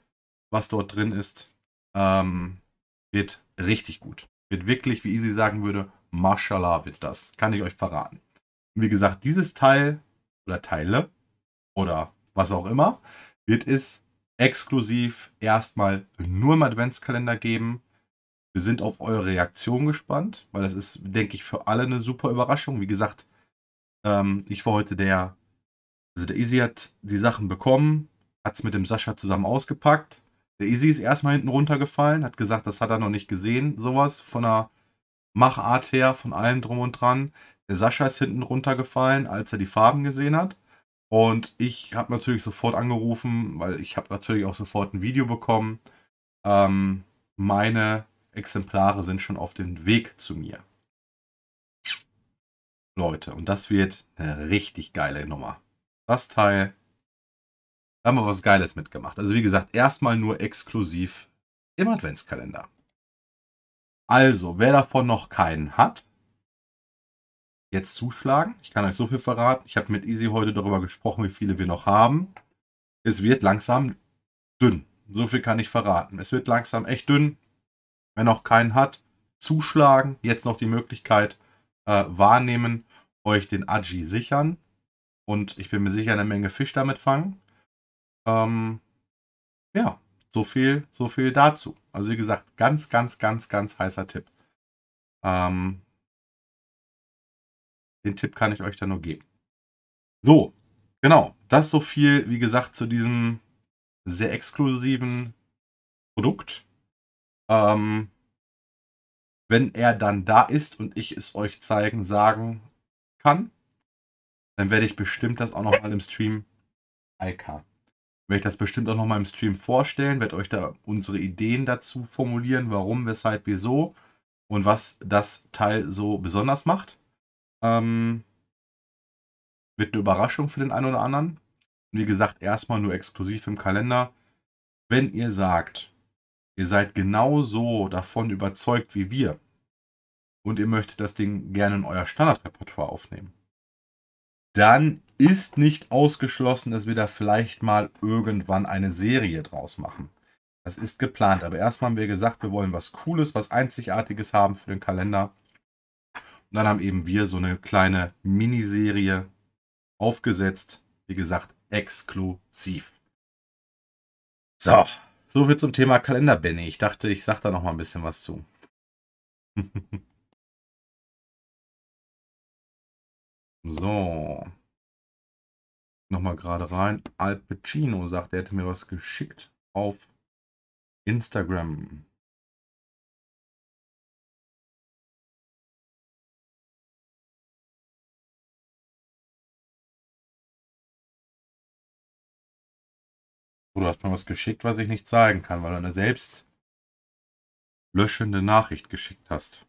Was dort drin ist, ähm, wird richtig gut. Wird wirklich, wie Easy sagen würde, Mashallah wird das. Kann ich euch verraten. Und wie gesagt, dieses Teil oder Teile oder was auch immer, wird es exklusiv erstmal nur im Adventskalender geben. Wir sind auf eure Reaktion gespannt, weil das ist, denke ich, für alle eine super Überraschung. Wie gesagt, ähm, ich war heute der, also der Easy hat die Sachen bekommen, hat es mit dem Sascha zusammen ausgepackt. Der Easy ist erstmal hinten runtergefallen, hat gesagt, das hat er noch nicht gesehen, sowas von einer Machart her, von allem drum und dran. Der Sascha ist hinten runtergefallen, als er die Farben gesehen hat. Und ich habe natürlich sofort angerufen, weil ich habe natürlich auch sofort ein Video bekommen. Ähm, meine Exemplare sind schon auf dem Weg zu mir. Leute, und das wird eine richtig geile Nummer. Das Teil, da haben wir was Geiles mitgemacht. Also wie gesagt, erstmal nur exklusiv im Adventskalender. Also, wer davon noch keinen hat, jetzt zuschlagen. Ich kann euch so viel verraten. Ich habe mit Easy heute darüber gesprochen, wie viele wir noch haben. Es wird langsam dünn. So viel kann ich verraten. Es wird langsam echt dünn. Wer noch keinen hat, zuschlagen. Jetzt noch die Möglichkeit äh, wahrnehmen, euch den Aji sichern. Und ich bin mir sicher, eine Menge Fisch damit fangen. Ähm, ja, so viel, so viel dazu. Also wie gesagt, ganz, ganz, ganz, ganz heißer Tipp. Ähm, den Tipp kann ich euch da nur geben. So, genau. Das so viel, wie gesagt, zu diesem sehr exklusiven Produkt. Ähm, wenn er dann da ist und ich es euch zeigen, sagen kann, dann werde ich bestimmt das auch noch mal im Stream IK werde ich das bestimmt auch nochmal im Stream vorstellen, werde euch da unsere Ideen dazu formulieren, warum, weshalb, wieso und was das Teil so besonders macht. Ähm, wird eine Überraschung für den einen oder anderen. Und wie gesagt, erstmal nur exklusiv im Kalender. Wenn ihr sagt, ihr seid genauso davon überzeugt wie wir und ihr möchtet das Ding gerne in euer Standardrepertoire aufnehmen, dann ist nicht ausgeschlossen, dass wir da vielleicht mal irgendwann eine Serie draus machen. Das ist geplant. Aber erstmal haben wir gesagt, wir wollen was Cooles, was Einzigartiges haben für den Kalender. Und dann haben eben wir so eine kleine Miniserie aufgesetzt. Wie gesagt, exklusiv. So, soviel zum Thema Kalender, Benny. Ich dachte, ich sag da noch mal ein bisschen was zu. So. Nochmal gerade rein. Al Pacino sagt, er hätte mir was geschickt auf Instagram. du hast mir was geschickt, was ich nicht zeigen kann, weil du eine selbst löschende Nachricht geschickt hast.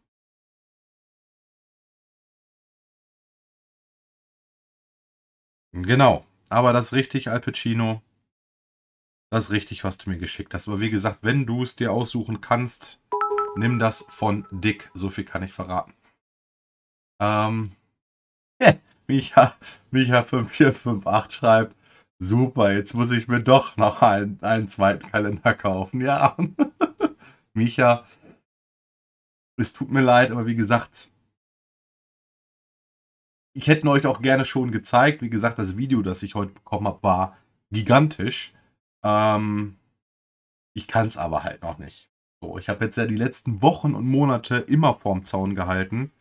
Genau. Aber das ist richtig, Al Pacino. Das ist richtig, was du mir geschickt hast. Aber wie gesagt, wenn du es dir aussuchen kannst, nimm das von Dick. So viel kann ich verraten. Ähm. Micha, Micha 5458 schreibt, super, jetzt muss ich mir doch noch einen, einen zweiten Kalender kaufen. Ja. Micha, es tut mir leid, aber wie gesagt, ich hätte euch auch gerne schon gezeigt. Wie gesagt, das Video, das ich heute bekommen habe, war gigantisch. Ähm, ich kann es aber halt noch nicht. So, ich habe jetzt ja die letzten Wochen und Monate immer vorm Zaun gehalten.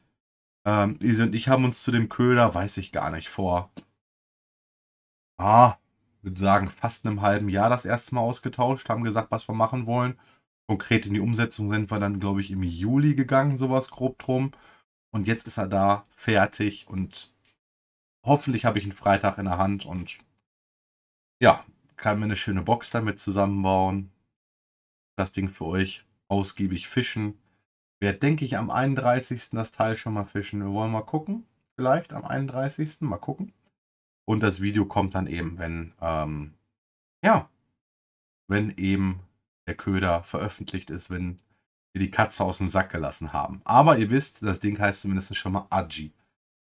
Ähm, Isi und ich haben uns zu dem Köder, weiß ich gar nicht, vor. Ah, würde sagen, fast einem halben Jahr das erste Mal ausgetauscht, haben gesagt, was wir machen wollen. Konkret in die Umsetzung sind wir dann, glaube ich, im Juli gegangen, sowas grob drum. Und jetzt ist er da, fertig und hoffentlich habe ich einen Freitag in der Hand und ja, kann mir eine schöne Box damit zusammenbauen. Das Ding für euch ausgiebig fischen. Wer denke ich am 31. das Teil schon mal fischen. Wir wollen mal gucken. Vielleicht am 31. mal gucken. Und das Video kommt dann eben, wenn, ähm, ja, wenn eben der Köder veröffentlicht ist, wenn wir die Katze aus dem Sack gelassen haben. Aber ihr wisst, das Ding heißt zumindest schon mal Aji.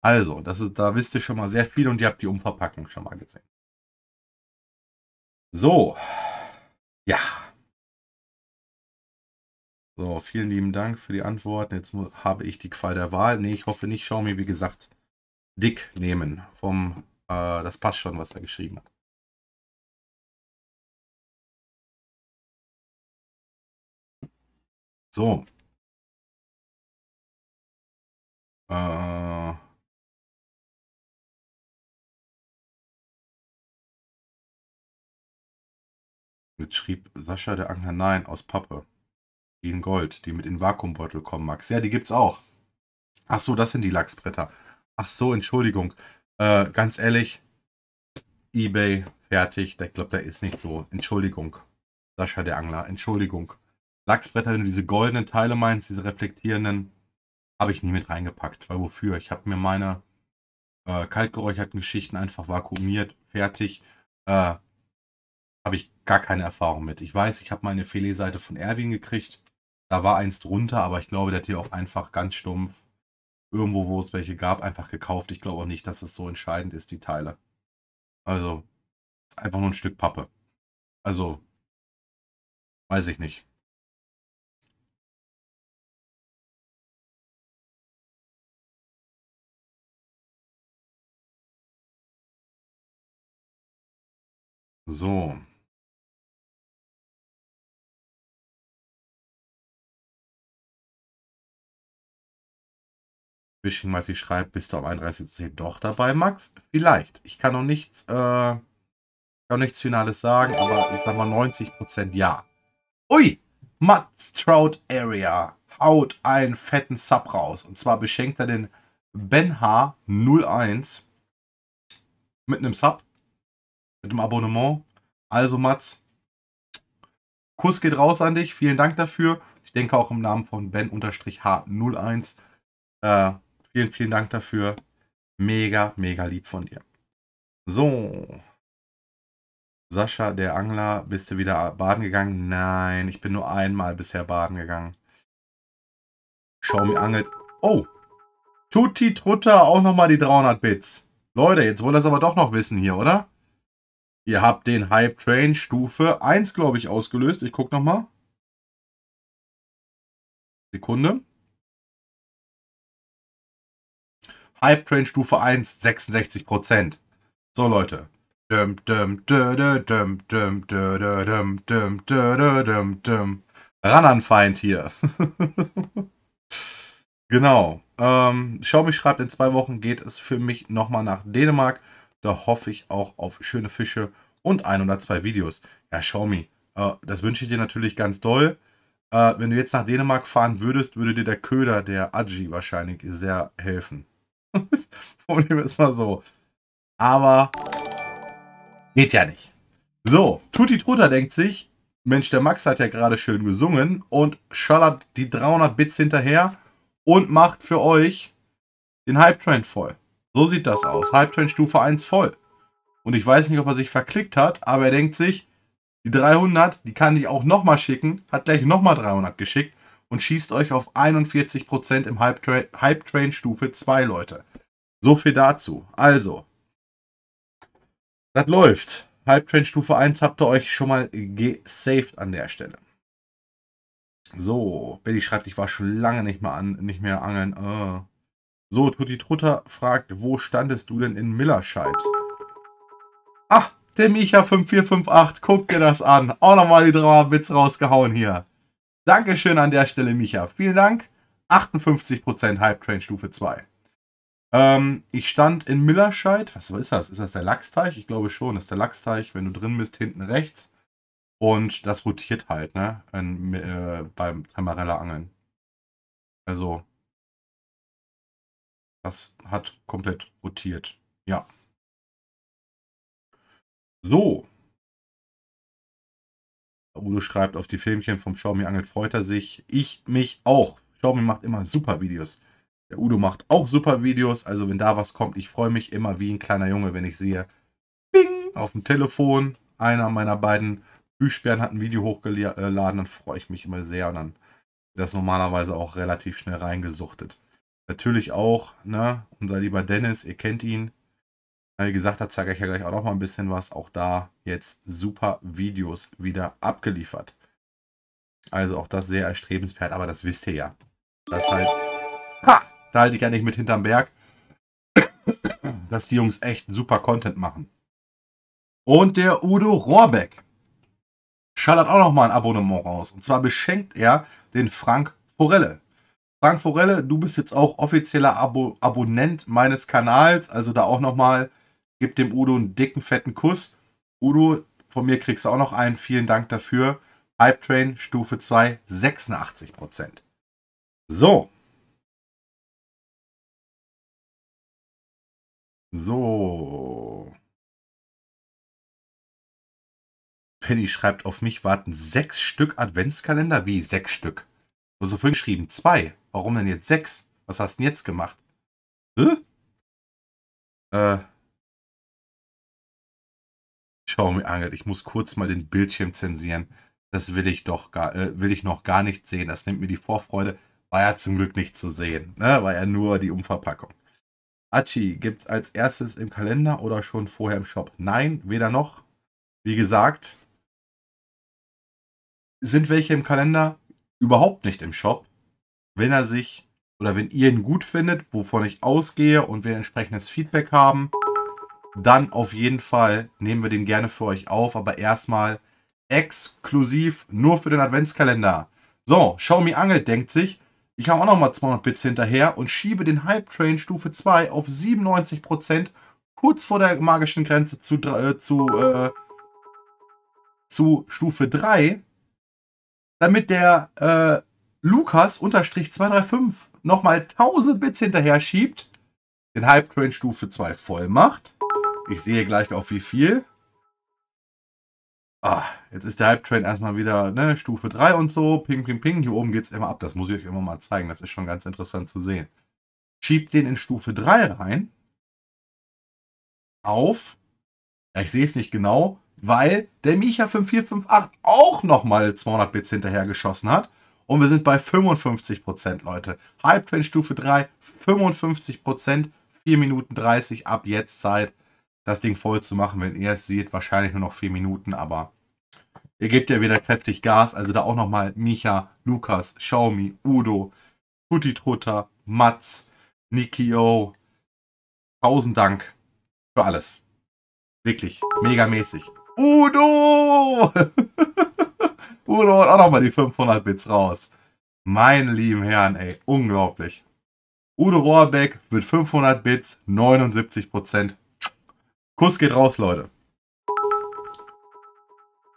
Also, das ist, da wisst ihr schon mal sehr viel und ihr habt die Umverpackung schon mal gesehen. So, ja. So, vielen lieben Dank für die Antworten. Jetzt habe ich die Qual der Wahl. Ne, ich hoffe nicht. Schau mir, wie gesagt, dick nehmen. Vom, äh, das passt schon, was er geschrieben hat. So. Äh. Jetzt schrieb Sascha der Angler, nein, aus Pappe. Die in Gold, die mit in den Vakuumbeutel kommen, Max. Ja, die gibt's auch. Ach so, das sind die Lachsbretter. Ach so, Entschuldigung. Äh, ganz ehrlich, eBay fertig. Ich glaube, da ist nicht so. Entschuldigung. Sascha der Angler, Entschuldigung. Lachsbretter, wenn du diese goldenen Teile meinst, diese reflektierenden, habe ich nie mit reingepackt. Weil wofür? Ich habe mir meine äh, kaltgeräucherten Geschichten einfach vakuumiert, fertig. Äh, habe ich gar keine Erfahrung mit. Ich weiß, ich habe meine Filetseite von Erwin gekriegt. Da war eins drunter, aber ich glaube, der hat hier auch einfach ganz stumpf irgendwo, wo es welche gab, einfach gekauft. Ich glaube auch nicht, dass es so entscheidend ist, die Teile. Also, einfach nur ein Stück Pappe. Also, weiß ich nicht. So. Wishing Matty schreibt, bist du am 31.10. doch dabei, Max? Vielleicht. Ich kann noch nichts, äh, kann nichts Finales sagen, aber ich sag mal 90% ja. Ui! Matt Trout Area haut einen fetten Sub raus. Und zwar beschenkt er den Ben H01 mit einem Sub mit dem Abonnement. Also Mats, Kuss geht raus an dich. Vielen Dank dafür. Ich denke auch im Namen von Ben-H01. Äh, vielen, vielen Dank dafür. Mega, mega lieb von dir. So. Sascha, der Angler, bist du wieder baden gegangen? Nein, ich bin nur einmal bisher baden gegangen. Schau mir angelt. Oh! Tutti Trutta, auch nochmal die 300 Bits. Leute, jetzt wollt ihr es aber doch noch wissen hier, oder? Ihr habt den Hype Train Stufe 1, glaube ich, ausgelöst. Ich gucke nochmal. Sekunde. Hype Train Stufe 1, 66%. So, Leute. Ran an Feind hier. genau. Ähm, Schau schreibt, in zwei Wochen geht es für mich nochmal nach Dänemark. Da hoffe ich auch auf schöne Fische und ein oder zwei Videos. Ja, Xiaomi, äh, das wünsche ich dir natürlich ganz doll. Äh, wenn du jetzt nach Dänemark fahren würdest, würde dir der Köder, der Aji, wahrscheinlich sehr helfen. Problem ist mal so. Aber geht ja nicht. So, Tutti Trutter denkt sich, Mensch, der Max hat ja gerade schön gesungen und schallert die 300 Bits hinterher und macht für euch den Hype trend voll. So sieht das aus. Halbtrain Stufe 1 voll. Und ich weiß nicht, ob er sich verklickt hat, aber er denkt sich, die 300, die kann ich auch nochmal schicken. Hat gleich nochmal 300 geschickt und schießt euch auf 41% im Halbtrain Stufe 2, Leute. So viel dazu. Also, das läuft. Halbtrain Stufe 1 habt ihr euch schon mal gesaved an der Stelle. So, Billy schreibt, ich war schon lange nicht mehr an, nicht mehr angeln. Oh. So, Tutti Trutter fragt, wo standest du denn in Millerscheid? Ah, der Micha5458, guck dir das an. Auch nochmal die Drama-Bits rausgehauen hier. Dankeschön an der Stelle, Micha. Vielen Dank. 58% Hype Train Stufe 2. Ähm, ich stand in Millerscheid. Was ist das? Ist das der Lachsteich? Ich glaube schon, das ist der Lachsteich. Wenn du drin bist, hinten rechts. Und das rotiert halt, ne? In, äh, beim Tamarella Angeln. Also, das hat komplett rotiert. Ja. So. Udo schreibt, auf die Filmchen vom Xiaomi angelt freut er sich. Ich mich auch. Xiaomi macht immer super Videos. Der Udo macht auch super Videos. Also wenn da was kommt, ich freue mich immer wie ein kleiner Junge, wenn ich sehe, bing, auf dem Telefon, einer meiner beiden Büchsperren hat ein Video hochgeladen, dann freue ich mich immer sehr und dann wird das normalerweise auch relativ schnell reingesuchtet. Natürlich auch, ne, unser lieber Dennis, ihr kennt ihn. Wie gesagt, da zeige ich ja gleich auch noch mal ein bisschen was. Auch da jetzt super Videos wieder abgeliefert. Also auch das sehr erstrebenswert, aber das wisst ihr ja. Das halt. Ha! Da halte ich ja nicht mit hinterm Berg. Dass die Jungs echt super Content machen. Und der Udo Rohrbeck schallert auch nochmal ein Abonnement raus. Und zwar beschenkt er den Frank Forelle. Frank Forelle, du bist jetzt auch offizieller Abo Abonnent meines Kanals. Also da auch nochmal, gib dem Udo einen dicken, fetten Kuss. Udo, von mir kriegst du auch noch einen. Vielen Dank dafür. Hype Train Stufe 2, 86%. So. So. Penny schreibt, auf mich warten sechs Stück Adventskalender. Wie sechs Stück? Du hast so vorhin geschrieben, zwei. Warum denn jetzt sechs? Was hast du denn jetzt gemacht? Hä? Äh. Schau mir an, ich muss kurz mal den Bildschirm zensieren. Das will ich doch gar, äh, will ich noch gar nicht sehen. Das nimmt mir die Vorfreude. War ja zum Glück nicht zu sehen. Ne? War ja nur die Umverpackung. Achi gibt es als erstes im Kalender oder schon vorher im Shop? Nein, weder noch. Wie gesagt, sind welche im Kalender? Überhaupt nicht im Shop wenn er sich oder wenn ihr ihn gut findet, wovon ich ausgehe und wir entsprechendes Feedback haben, dann auf jeden Fall nehmen wir den gerne für euch auf, aber erstmal exklusiv nur für den Adventskalender. So, Xiaomi Angel denkt sich, ich habe auch nochmal 200 Bits hinterher und schiebe den Hype Train Stufe 2 auf 97%, kurz vor der magischen Grenze zu, äh, zu, äh, zu Stufe 3, damit der äh, Lukas-235 unterstrich nochmal 1000 Bits hinterher schiebt, den Hype-Train Stufe 2 voll macht. Ich sehe gleich auf wie viel. Ah, jetzt ist der Hype-Train erstmal wieder ne, Stufe 3 und so. Ping, ping, ping. Hier oben geht es immer ab. Das muss ich euch immer mal zeigen. Das ist schon ganz interessant zu sehen. Schiebt den in Stufe 3 rein. Auf. Ja, ich sehe es nicht genau, weil der Micha 5458 auch nochmal 200 Bits hinterher geschossen hat. Und wir sind bei 55%, Leute. Halbtrain Stufe 3, 55%, 4 Minuten 30 ab jetzt Zeit, das Ding voll zu machen. Wenn ihr es seht, wahrscheinlich nur noch 4 Minuten, aber ihr gebt ja wieder kräftig Gas. Also da auch nochmal Micha, Lukas, Xiaomi, Udo, Tutti Trutter, Mats, Nikio. Tausend Dank für alles. Wirklich, megamäßig. Udo! Udo auch nochmal die 500 Bits raus. Meine lieben Herren, ey, unglaublich. Udo Rohrbeck mit 500 Bits, 79%. Kuss geht raus, Leute.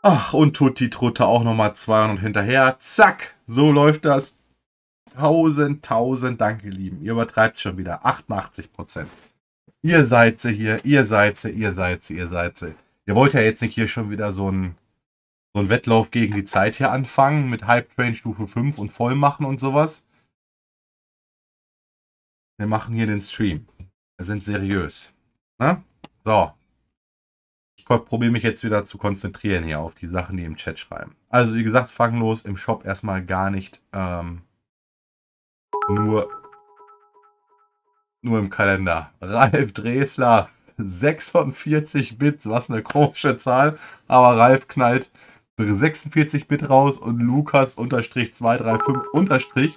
Ach, und Tutti Trutte auch nochmal 200 hinterher. Zack, so läuft das. 1000, 1000 Dank, ihr Lieben. Ihr übertreibt schon wieder. 88%. Ihr seid sie hier, ihr seid sie, ihr seid sie, ihr seid sie. Ihr wollt ja jetzt nicht hier schon wieder so ein so einen Wettlauf gegen die Zeit hier anfangen mit Hype Train Stufe 5 und voll machen und sowas. Wir machen hier den Stream. Wir sind seriös. Ne? So. Ich probiere mich jetzt wieder zu konzentrieren hier auf die Sachen, die im Chat schreiben. Also wie gesagt, fangen los im Shop erstmal gar nicht ähm, nur nur im Kalender. Ralf Dresler 46 Bits, was eine komische Zahl, aber Ralf knallt 46-Bit raus und Lukas-235-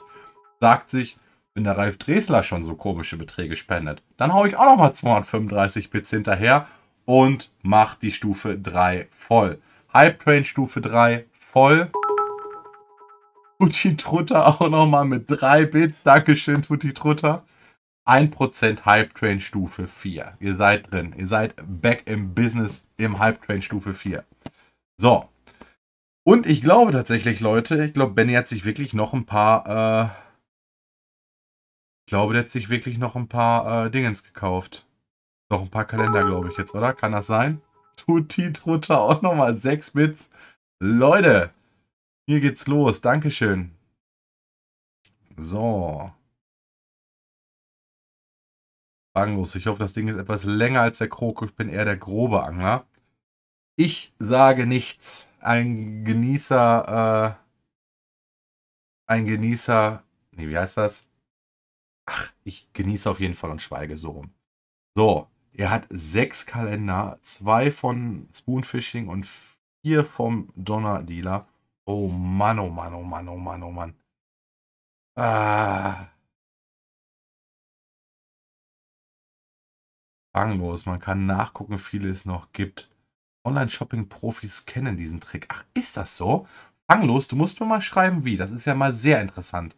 sagt sich, wenn der Ralf Dresler schon so komische Beträge spendet, dann haue ich auch nochmal 235 Bits hinterher und mache die Stufe 3 voll. Hype Train Stufe 3 voll. Tutti Trutter auch nochmal mit 3 Bits. Dankeschön, Tutti Trutter. 1% Hype Train Stufe 4. Ihr seid drin. Ihr seid back im Business im Hype Train Stufe 4. So, und ich glaube tatsächlich, Leute, ich glaube, Benny hat sich wirklich noch ein paar, äh, ich glaube, der hat sich wirklich noch ein paar äh, Dingens gekauft. Noch ein paar Kalender, glaube ich jetzt, oder? Kann das sein? Tut Trutta, auch nochmal 6 Bits. Leute, hier geht's los. Dankeschön. So. Angus, Ich hoffe, das Ding ist etwas länger als der Kroko. Ich bin eher der grobe Angler. Ich sage nichts ein Genießer, äh, ein Genießer, nee, wie heißt das? Ach, ich genieße auf jeden Fall und schweige so rum. So, er hat sechs Kalender, zwei von Spoonfishing und vier vom Donner Dealer. Oh Mann, oh Mann, oh Mann, oh Mann, oh Mann. Ah. Fanglos, man kann nachgucken, wie viele es noch gibt. Online-Shopping-Profis kennen diesen Trick. Ach, ist das so? Fang los, du musst mir mal schreiben, wie. Das ist ja mal sehr interessant.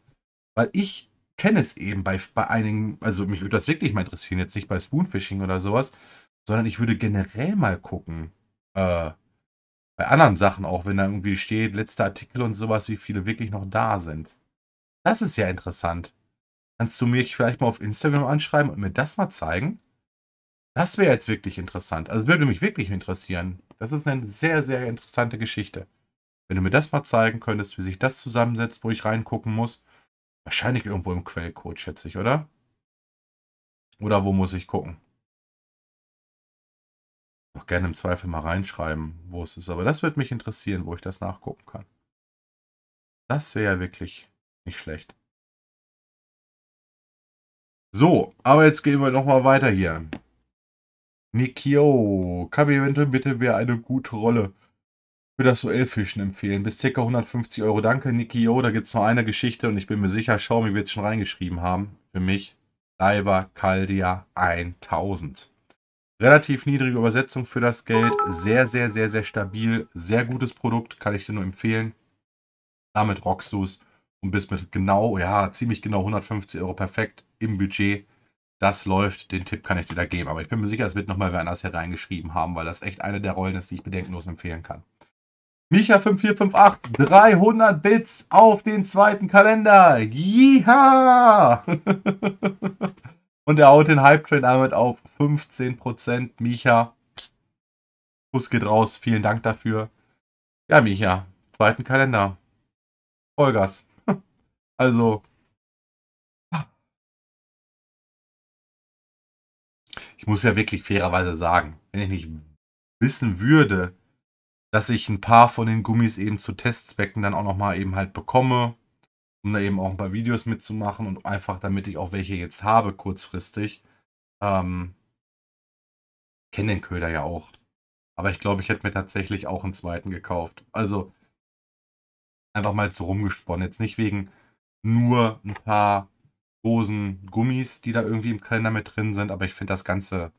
Weil ich kenne es eben bei, bei einigen, also mich würde das wirklich mal interessieren, jetzt nicht bei Spoonfishing oder sowas, sondern ich würde generell mal gucken, äh, bei anderen Sachen auch, wenn da irgendwie steht, letzter Artikel und sowas, wie viele wirklich noch da sind. Das ist ja interessant. Kannst du mich vielleicht mal auf Instagram anschreiben und mir das mal zeigen? Das wäre jetzt wirklich interessant. Also würde mich wirklich interessieren. Das ist eine sehr, sehr interessante Geschichte. Wenn du mir das mal zeigen könntest, wie sich das zusammensetzt, wo ich reingucken muss. Wahrscheinlich irgendwo im Quellcode, schätze ich, oder? Oder wo muss ich gucken? Auch gerne im Zweifel mal reinschreiben, wo es ist. Aber das würde mich interessieren, wo ich das nachgucken kann. Das wäre ja wirklich nicht schlecht. So, aber jetzt gehen wir nochmal weiter hier. Nikio, kann mir eventuell bitte wer eine gute Rolle für das Duellfischen empfehlen? Bis ca. 150 Euro. Danke, Nikio. Da gibt es nur eine Geschichte und ich bin mir sicher, Xiaomi wird es schon reingeschrieben haben. Für mich Diver Caldia 1000. Relativ niedrige Übersetzung für das Geld. Sehr, sehr, sehr, sehr stabil. Sehr gutes Produkt, kann ich dir nur empfehlen. Damit rockst du es und bist mit genau, ja, ziemlich genau 150 Euro perfekt im Budget das läuft, den Tipp kann ich dir da geben. Aber ich bin mir sicher, es wird nochmal wer anders hier reingeschrieben haben, weil das echt eine der Rollen ist, die ich bedenkenlos empfehlen kann. Micha5458, 300 Bits auf den zweiten Kalender. Jiha! Und er haut den Hype-Train damit auf 15%. Micha, Kuss geht raus. Vielen Dank dafür. Ja, Micha, zweiten Kalender. Vollgas. Also, ich muss ja wirklich fairerweise sagen, wenn ich nicht wissen würde, dass ich ein paar von den Gummis eben zu Testzwecken dann auch nochmal eben halt bekomme, um da eben auch ein paar Videos mitzumachen und einfach damit ich auch welche jetzt habe kurzfristig. Ähm, kenne den Köder ja auch. Aber ich glaube, ich hätte mir tatsächlich auch einen zweiten gekauft. Also einfach mal so rumgesponnen. Jetzt nicht wegen nur ein paar Dosen, Gummis, die da irgendwie im Kalender mit drin sind, aber ich finde das ganze,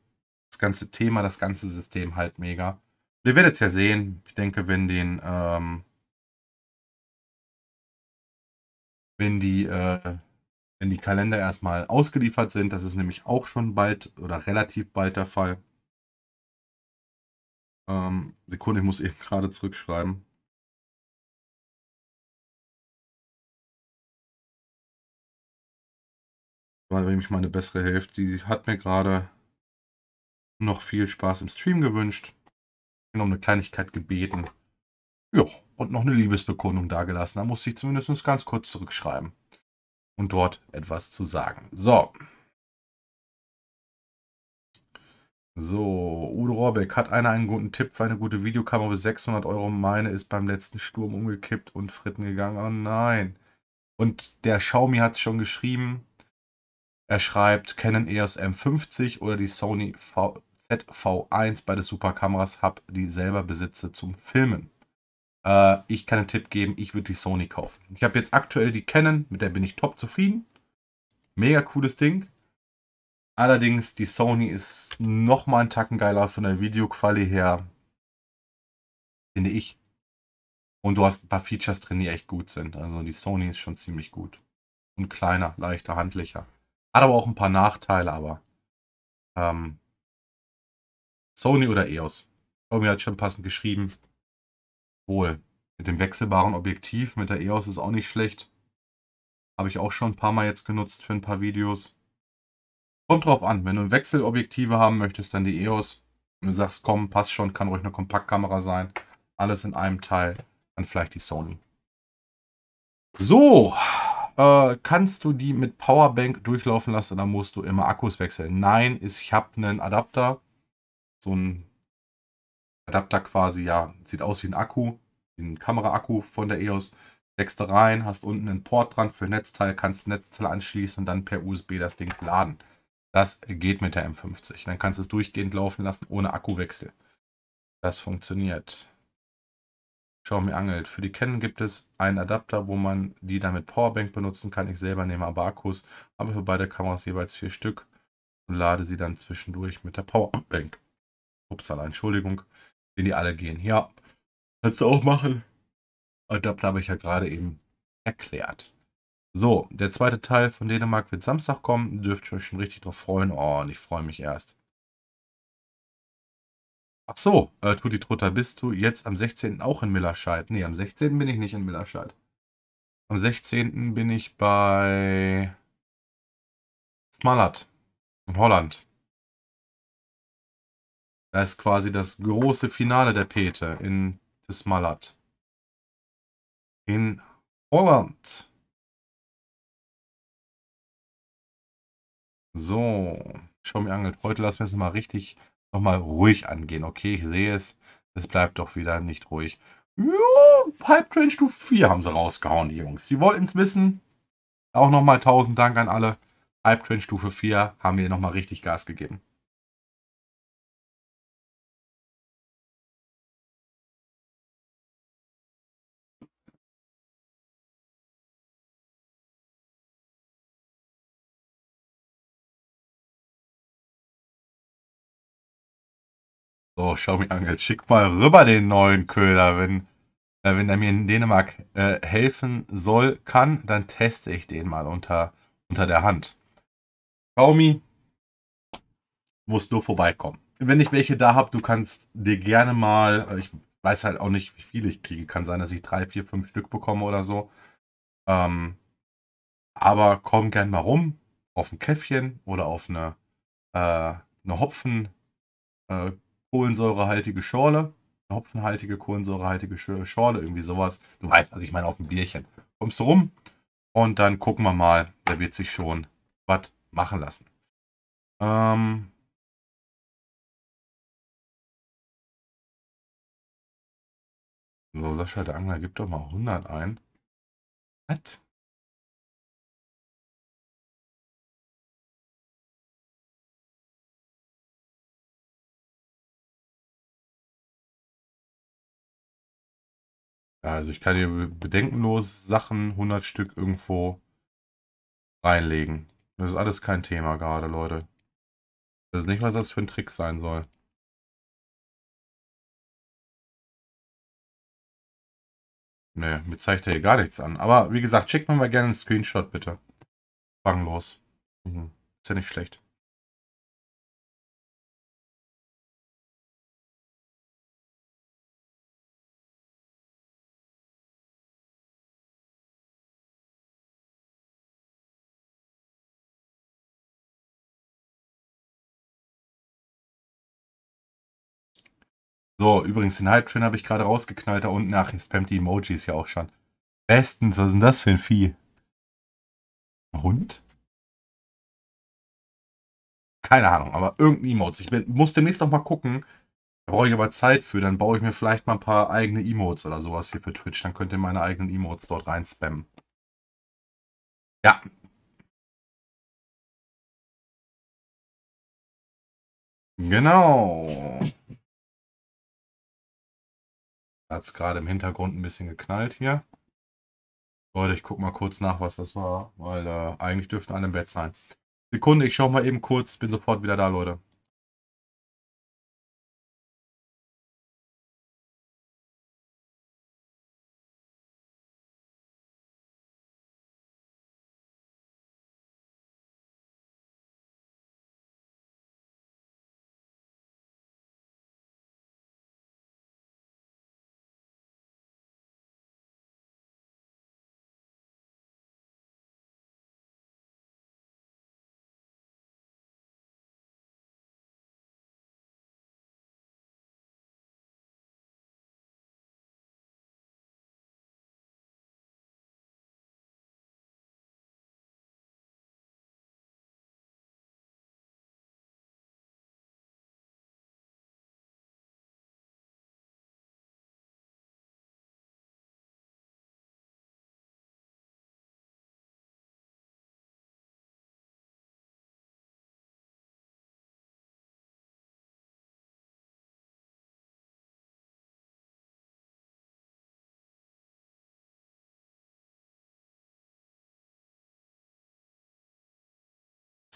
das ganze Thema, das ganze System halt mega. Wir werden es ja sehen. Ich denke, wenn den, ähm, wenn die, äh, wenn die Kalender erstmal ausgeliefert sind, das ist nämlich auch schon bald oder relativ bald der Fall. Ähm, Sekunde, ich muss eben gerade zurückschreiben. war nämlich meine bessere Hälfte. Die hat mir gerade noch viel Spaß im Stream gewünscht. Bin um eine Kleinigkeit gebeten. Ja, und noch eine Liebesbekundung dagelassen. Da musste ich zumindest ganz kurz zurückschreiben und dort etwas zu sagen. So. So, Udo Rohrbeck, hat einer einen guten Tipp für eine gute Videokamera bis 600 Euro? Meine ist beim letzten Sturm umgekippt und fritten gegangen. Oh nein. Und der Xiaomi hat es schon geschrieben, er schreibt, Canon EOS M50 oder die Sony v ZV1, beide Superkameras, habe die selber besitze zum Filmen. Äh, ich kann einen Tipp geben, ich würde die Sony kaufen. Ich habe jetzt aktuell die Canon, mit der bin ich top zufrieden. Mega cooles Ding. Allerdings, die Sony ist nochmal einen Tacken geiler von der Videoqualität her, finde ich. Und du hast ein paar Features drin, die echt gut sind. Also die Sony ist schon ziemlich gut. Und kleiner, leichter, handlicher. Hat aber auch ein paar Nachteile, aber ähm, Sony oder EOS? Tommy hat schon passend geschrieben. Wohl. Mit dem wechselbaren Objektiv, mit der EOS ist auch nicht schlecht. Habe ich auch schon ein paar Mal jetzt genutzt für ein paar Videos. Kommt drauf an, wenn du Wechselobjektive haben möchtest, dann die EOS. Und du sagst, komm, passt schon, kann ruhig eine Kompaktkamera sein. Alles in einem Teil. Dann vielleicht die Sony. So, äh, kannst du die mit Powerbank durchlaufen lassen oder musst du immer Akkus wechseln? Nein, ich habe einen Adapter, so ein Adapter quasi, ja, sieht aus wie ein Akku, wie ein Kameraakku von der EOS. Steckst rein, hast unten einen Port dran für Netzteil, kannst Netzteil anschließen und dann per USB das Ding laden. Das geht mit der M50. Dann kannst du es durchgehend laufen lassen ohne Akkuwechsel. Das funktioniert. Xiaomi angelt. Für die Canon gibt es einen Adapter, wo man die dann mit Powerbank benutzen kann. Ich selber nehme aber Akkus, habe für beide Kameras jeweils vier Stück und lade sie dann zwischendurch mit der Powerbank. Upsala, Entschuldigung, wenn die alle gehen. Ja, kannst du auch machen. Adapter habe ich ja gerade eben erklärt. So, der zweite Teil von Dänemark wird Samstag kommen. Dürft ihr euch schon richtig drauf freuen. Oh, und ich freue mich erst. Ach so, äh, Tutti Trotta, bist du jetzt am 16. auch in Millerscheid? Nee, am 16. bin ich nicht in Millerscheid. Am 16. bin ich bei Smallert in Holland. Da ist quasi das große Finale der Peter in Smallert. In Holland. So, schau mir an, Heute lassen wir es mal richtig nochmal ruhig angehen. Okay, ich sehe es. Es bleibt doch wieder nicht ruhig. Jo, Pipe Train Stufe 4 haben sie rausgehauen, die Jungs. Sie wollten es wissen. Auch nochmal tausend Dank an alle. Pipe Train Stufe 4 haben wir nochmal richtig Gas gegeben. So, an, jetzt schick mal rüber den neuen Köder. Wenn, äh, wenn er mir in Dänemark äh, helfen soll, kann, dann teste ich den mal unter, unter der Hand. Xiaomi musst du vorbeikommen. Wenn ich welche da habe, du kannst dir gerne mal, ich weiß halt auch nicht, wie viele ich kriege. Kann sein, dass ich drei, vier, fünf Stück bekomme oder so. Ähm, aber komm gern mal rum auf ein Käffchen oder auf eine, äh, eine Hopfen. Äh, kohlensäurehaltige Schorle, hopfenhaltige, kohlensäurehaltige Schorle, irgendwie sowas. Du weißt, was ich meine, auf dem Bierchen. Kommst du rum und dann gucken wir mal, da wird sich schon was machen lassen. Ähm so, Sascha, der Angler gibt doch mal 100 ein. Was? also ich kann hier bedenkenlos Sachen, 100 Stück irgendwo reinlegen. Das ist alles kein Thema gerade, Leute. Das ist nicht, was das für ein Trick sein soll. Ne, mir zeigt er hier gar nichts an. Aber wie gesagt, schickt mir mal gerne einen Screenshot, bitte. Fang los. Mhm. Ist ja nicht schlecht. So, übrigens, den Hype Train habe ich gerade rausgeknallt da unten. Ach, ich spammt die Emojis ja auch schon. Bestens, was ist denn das für ein Vieh? Ein Hund? Keine Ahnung, aber irgendein Emotes. Ich bin, muss demnächst noch mal gucken. Da brauche ich aber Zeit für. Dann baue ich mir vielleicht mal ein paar eigene Emotes oder sowas hier für Twitch. Dann könnt ihr meine eigenen Emotes dort rein spammen. Ja, Genau. Hat es gerade im Hintergrund ein bisschen geknallt hier. Leute, ich gucke mal kurz nach, was das war, weil äh, eigentlich dürften alle im Bett sein. Sekunde, ich schaue mal eben kurz, bin sofort wieder da, Leute.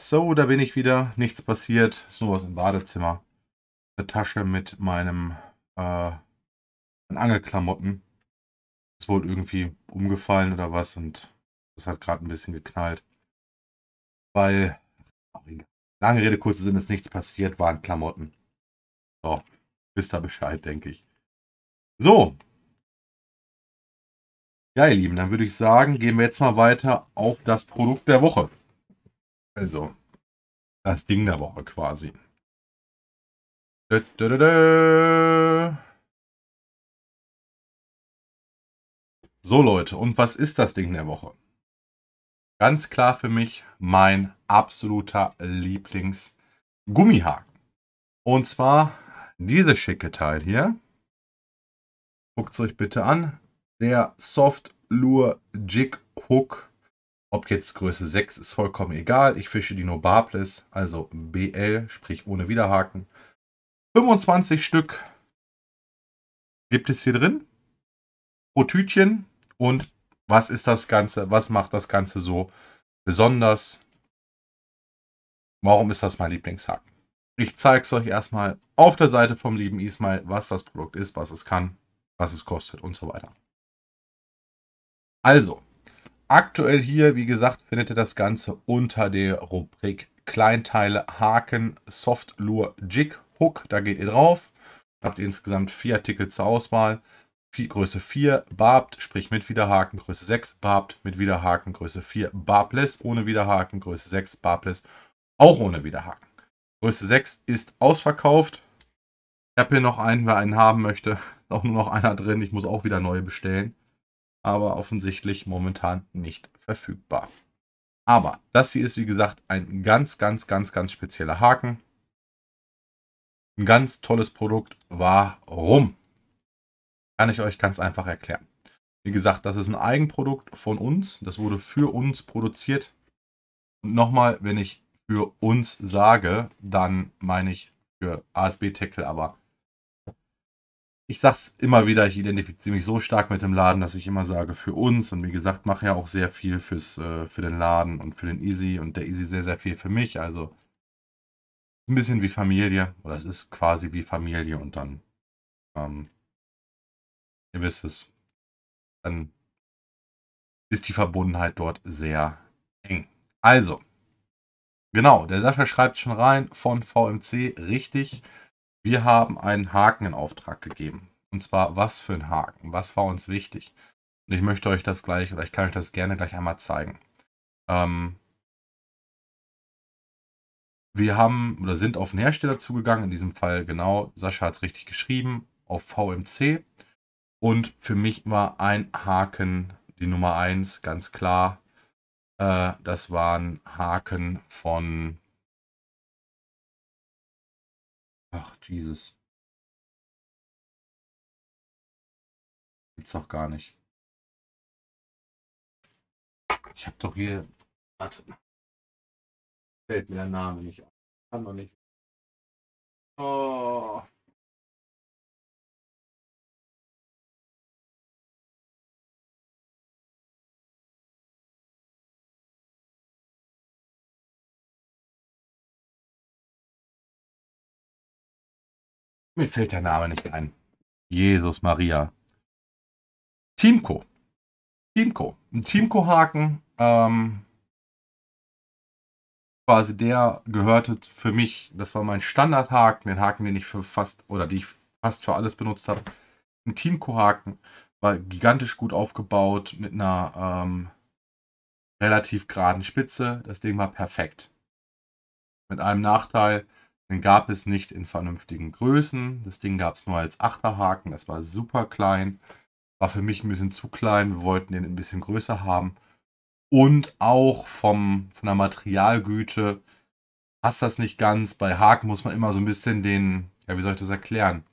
So, da bin ich wieder. Nichts passiert. Ist nur was im Badezimmer. Eine Tasche mit meinem äh, Angelklamotten. Ist wohl irgendwie umgefallen oder was und das hat gerade ein bisschen geknallt. Weil, lange Rede, kurze Sinn, ist nichts passiert, waren Klamotten. So, wisst ihr Bescheid, denke ich. So. Ja, ihr Lieben, dann würde ich sagen, gehen wir jetzt mal weiter auf das Produkt der Woche. Also, das Ding der Woche quasi. Da, da, da, so Leute, und was ist das Ding der Woche? Ganz klar für mich mein absoluter Lieblings-Gummihaken. Und zwar dieses schicke Teil hier. Guckt es euch bitte an. Der Soft Lure Jig Hook ob jetzt Größe 6 ist vollkommen egal. Ich fische die No Nobables, also BL, sprich ohne Widerhaken. 25 Stück gibt es hier drin pro Tütchen. Und was ist das Ganze? Was macht das Ganze so besonders? Warum ist das mein Lieblingshaken? Ich zeige es euch erstmal auf der Seite vom lieben Ismail, was das Produkt ist, was es kann, was es kostet und so weiter. Also, Aktuell hier, wie gesagt, findet ihr das Ganze unter der Rubrik Kleinteile, Haken, Softlure, Jig, Hook. Da geht ihr drauf. Habt ihr insgesamt vier Artikel zur Auswahl. Größe 4 barbt, sprich mit Wiederhaken, Größe 6 barbt, mit Wiederhaken, Größe 4 barbless, ohne Wiederhaken, Größe 6 barbless, auch ohne Wiederhaken. Größe 6 ist ausverkauft. Ich habe hier noch einen, wer einen haben möchte. Ist auch nur noch einer drin. Ich muss auch wieder neue bestellen aber offensichtlich momentan nicht verfügbar. Aber das hier ist, wie gesagt, ein ganz, ganz, ganz, ganz spezieller Haken. Ein ganz tolles Produkt. Warum? Kann ich euch ganz einfach erklären. Wie gesagt, das ist ein Eigenprodukt von uns. Das wurde für uns produziert. Und nochmal, wenn ich für uns sage, dann meine ich für ASB Tackle, aber ich sag's immer wieder, ich identifiziere mich so stark mit dem Laden, dass ich immer sage, für uns und wie gesagt, mache ja auch sehr viel fürs, äh, für den Laden und für den Easy und der Easy sehr, sehr viel für mich. Also ein bisschen wie Familie oder es ist quasi wie Familie und dann, ähm, ihr wisst es, dann ist die Verbundenheit dort sehr eng. Also, genau, der Sascha schreibt schon rein von VMC, richtig. Wir haben einen Haken in Auftrag gegeben. Und zwar, was für ein Haken? Was war uns wichtig? Und ich möchte euch das gleich, oder ich kann euch das gerne gleich einmal zeigen. Ähm, wir haben oder sind auf einen Hersteller zugegangen, in diesem Fall genau, Sascha hat es richtig geschrieben, auf VMC. Und für mich war ein Haken die Nummer 1, ganz klar. Äh, das waren Haken von Ach, Jesus. Gibt's doch gar nicht. Ich hab doch hier. Warte. Fällt mir der Name nicht ein. Kann doch nicht. Oh. Mir fällt der Name nicht ein. Jesus Maria. Teamco. Teamco. Ein Teamco-Haken. Ähm, quasi der gehörte für mich, das war mein Standardhaken, den Haken, den ich für fast, oder die ich fast für alles benutzt habe. Ein Teamco-Haken. War gigantisch gut aufgebaut mit einer ähm, relativ geraden Spitze. Das Ding war perfekt. Mit einem Nachteil, den gab es nicht in vernünftigen Größen. Das Ding gab es nur als Achterhaken. Das war super klein. War für mich ein bisschen zu klein. Wir wollten den ein bisschen größer haben. Und auch vom, von der Materialgüte passt das nicht ganz. Bei Haken muss man immer so ein bisschen den, ja, wie soll ich das erklären?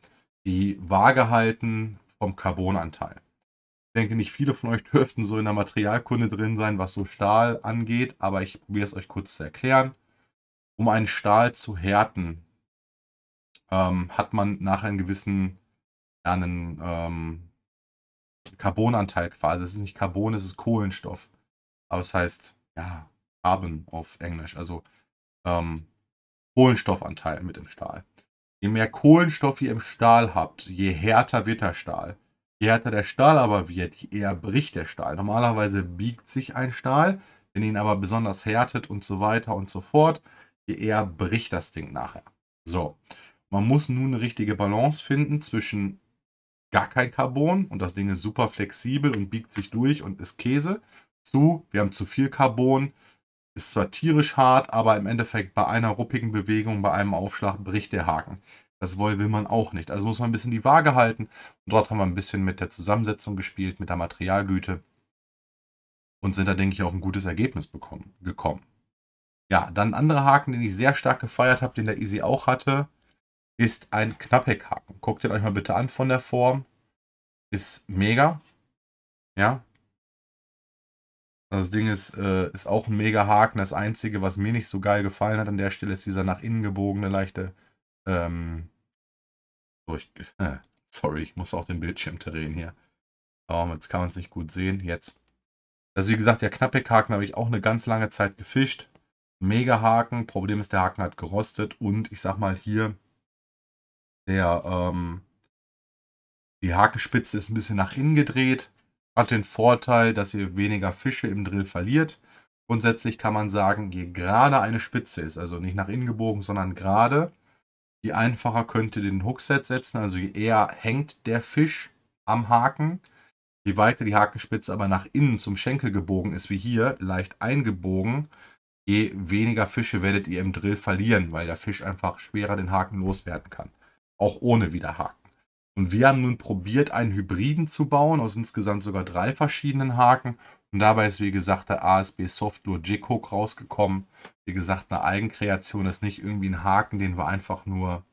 Die Waage halten vom Carbonanteil. Ich denke, nicht viele von euch dürften so in der Materialkunde drin sein, was so Stahl angeht, aber ich probiere es euch kurz zu erklären um einen Stahl zu härten, ähm, hat man nachher einen gewissen einen, ähm, Carbonanteil quasi. Es ist nicht Carbon, es ist Kohlenstoff. Aber es heißt, ja, Carbon auf Englisch. Also ähm, Kohlenstoffanteil mit dem Stahl. Je mehr Kohlenstoff ihr im Stahl habt, je härter wird der Stahl. Je härter der Stahl aber wird, je eher bricht der Stahl. Normalerweise biegt sich ein Stahl, wenn ihr ihn aber besonders härtet und so weiter und so fort, je eher bricht das Ding nachher. So, man muss nun eine richtige Balance finden zwischen gar kein Carbon und das Ding ist super flexibel und biegt sich durch und ist Käse zu, wir haben zu viel Carbon, ist zwar tierisch hart, aber im Endeffekt bei einer ruppigen Bewegung, bei einem Aufschlag bricht der Haken. Das will, will man auch nicht. Also muss man ein bisschen die Waage halten. Und dort haben wir ein bisschen mit der Zusammensetzung gespielt, mit der Materialgüte und sind da, denke ich, auf ein gutes Ergebnis bekommen, gekommen. Ja, dann ein anderer Haken, den ich sehr stark gefeiert habe, den der Easy auch hatte, ist ein Knappheckhaken. Guckt den euch mal bitte an von der Form. Ist mega. Ja. Das Ding ist, äh, ist auch ein mega Haken. Das Einzige, was mir nicht so geil gefallen hat an der Stelle, ist dieser nach innen gebogene leichte. Ähm, so ich, äh, sorry, ich muss auch den Bildschirm drehen hier. Oh, jetzt kann man es nicht gut sehen. Jetzt. Also wie gesagt, der Knappheckhaken habe ich auch eine ganz lange Zeit gefischt. Mega-Haken. Problem ist, der Haken hat gerostet und ich sag mal hier, der, ähm, die Hakenspitze ist ein bisschen nach innen gedreht. Hat den Vorteil, dass ihr weniger Fische im Drill verliert. Grundsätzlich kann man sagen, je gerade eine Spitze ist, also nicht nach innen gebogen, sondern gerade, je einfacher könnt ihr den Hookset setzen. Also je eher hängt der Fisch am Haken, je weiter die Hakenspitze aber nach innen zum Schenkel gebogen ist, wie hier, leicht eingebogen, je weniger Fische werdet ihr im Drill verlieren, weil der Fisch einfach schwerer den Haken loswerden kann. Auch ohne Widerhaken. Und wir haben nun probiert, einen Hybriden zu bauen, aus insgesamt sogar drei verschiedenen Haken. Und dabei ist, wie gesagt, der ASB Software Jig Hook rausgekommen. Wie gesagt, eine Eigenkreation ist nicht irgendwie ein Haken, den wir einfach nur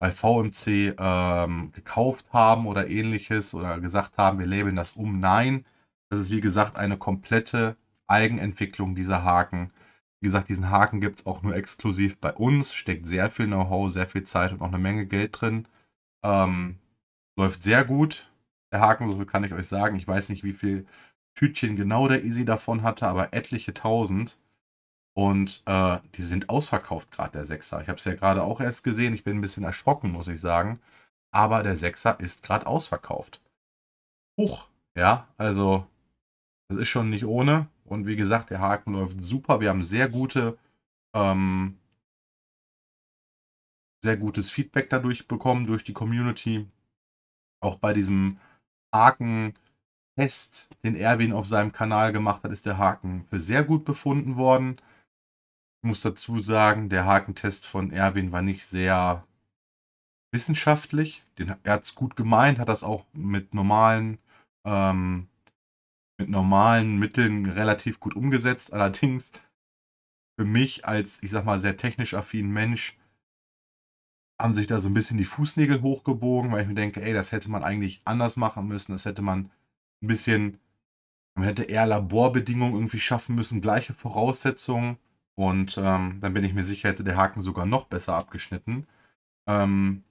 bei VMC ähm, gekauft haben oder ähnliches oder gesagt haben, wir labeln das um. Nein, das ist wie gesagt eine komplette Eigenentwicklung dieser Haken. Wie gesagt, diesen Haken gibt es auch nur exklusiv bei uns. Steckt sehr viel Know-how, sehr viel Zeit und auch eine Menge Geld drin. Ähm, läuft sehr gut. Der Haken, so viel kann ich euch sagen. Ich weiß nicht, wie viel Tütchen genau der Easy davon hatte, aber etliche tausend. Und äh, die sind ausverkauft gerade, der Sechser. Ich habe es ja gerade auch erst gesehen. Ich bin ein bisschen erschrocken, muss ich sagen. Aber der Sechser ist gerade ausverkauft. Huch, ja, also das ist schon nicht ohne. Und wie gesagt, der Haken läuft super. Wir haben sehr gute, ähm, sehr gutes Feedback dadurch bekommen durch die Community. Auch bei diesem Haken-Test, den Erwin auf seinem Kanal gemacht hat, ist der Haken für sehr gut befunden worden. Ich muss dazu sagen, der Hakentest von Erwin war nicht sehr wissenschaftlich. Den, er hat es gut gemeint, hat das auch mit normalen ähm, mit normalen Mitteln relativ gut umgesetzt. Allerdings für mich als, ich sag mal, sehr technisch affinen Mensch haben sich da so ein bisschen die Fußnägel hochgebogen, weil ich mir denke, ey, das hätte man eigentlich anders machen müssen. Das hätte man ein bisschen, man hätte eher Laborbedingungen irgendwie schaffen müssen, gleiche Voraussetzungen. Und ähm, dann bin ich mir sicher, hätte der Haken sogar noch besser abgeschnitten. Ähm,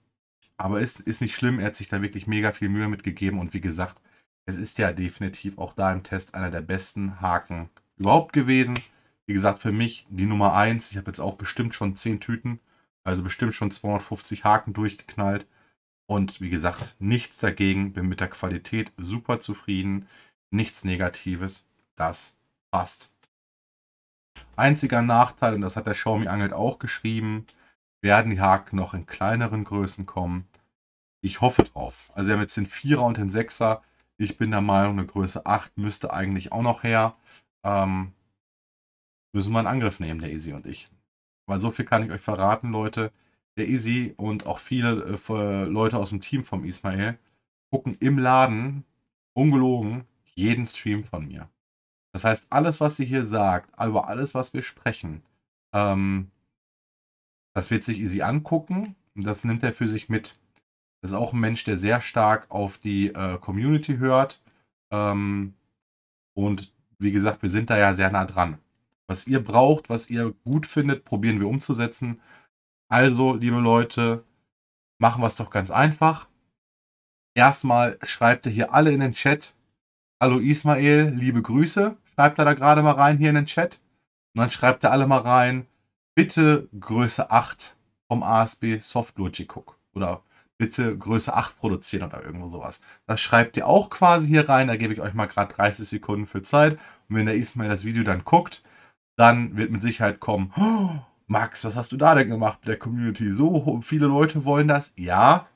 aber ist, ist nicht schlimm, er hat sich da wirklich mega viel Mühe mitgegeben. Und wie gesagt, es ist ja definitiv auch da im Test einer der besten Haken überhaupt gewesen. Wie gesagt, für mich die Nummer 1. Ich habe jetzt auch bestimmt schon 10 Tüten, also bestimmt schon 250 Haken durchgeknallt. Und wie gesagt, nichts dagegen. Bin mit der Qualität super zufrieden. Nichts Negatives. Das passt. Einziger Nachteil, und das hat der Xiaomi Angelt auch geschrieben, werden die Haken noch in kleineren Größen kommen. Ich hoffe drauf. Also wir haben jetzt den 4er und den 6er. Ich bin der Meinung, eine Größe 8 müsste eigentlich auch noch her. Ähm, müssen wir einen Angriff nehmen, der Easy und ich. Weil so viel kann ich euch verraten, Leute. Der Easy und auch viele äh, Leute aus dem Team vom Ismail gucken im Laden, ungelogen, jeden Stream von mir. Das heißt, alles, was sie hier sagt, über alles, was wir sprechen, ähm, das wird sich Easy angucken und das nimmt er für sich mit. Das ist auch ein Mensch, der sehr stark auf die äh, Community hört. Ähm, und wie gesagt, wir sind da ja sehr nah dran. Was ihr braucht, was ihr gut findet, probieren wir umzusetzen. Also, liebe Leute, machen wir es doch ganz einfach. Erstmal schreibt ihr hier alle in den Chat. Hallo Ismail, liebe Grüße. Schreibt er da gerade mal rein hier in den Chat. Und dann schreibt ihr alle mal rein, bitte Größe 8 vom ASB Soft Logic Hook. Oder bitte Größe 8 produzieren oder irgendwo sowas. Das schreibt ihr auch quasi hier rein. Da gebe ich euch mal gerade 30 Sekunden für Zeit. Und wenn der Ismail das Video dann guckt, dann wird mit Sicherheit kommen, oh, Max, was hast du da denn gemacht mit der Community? So viele Leute wollen das? Ja,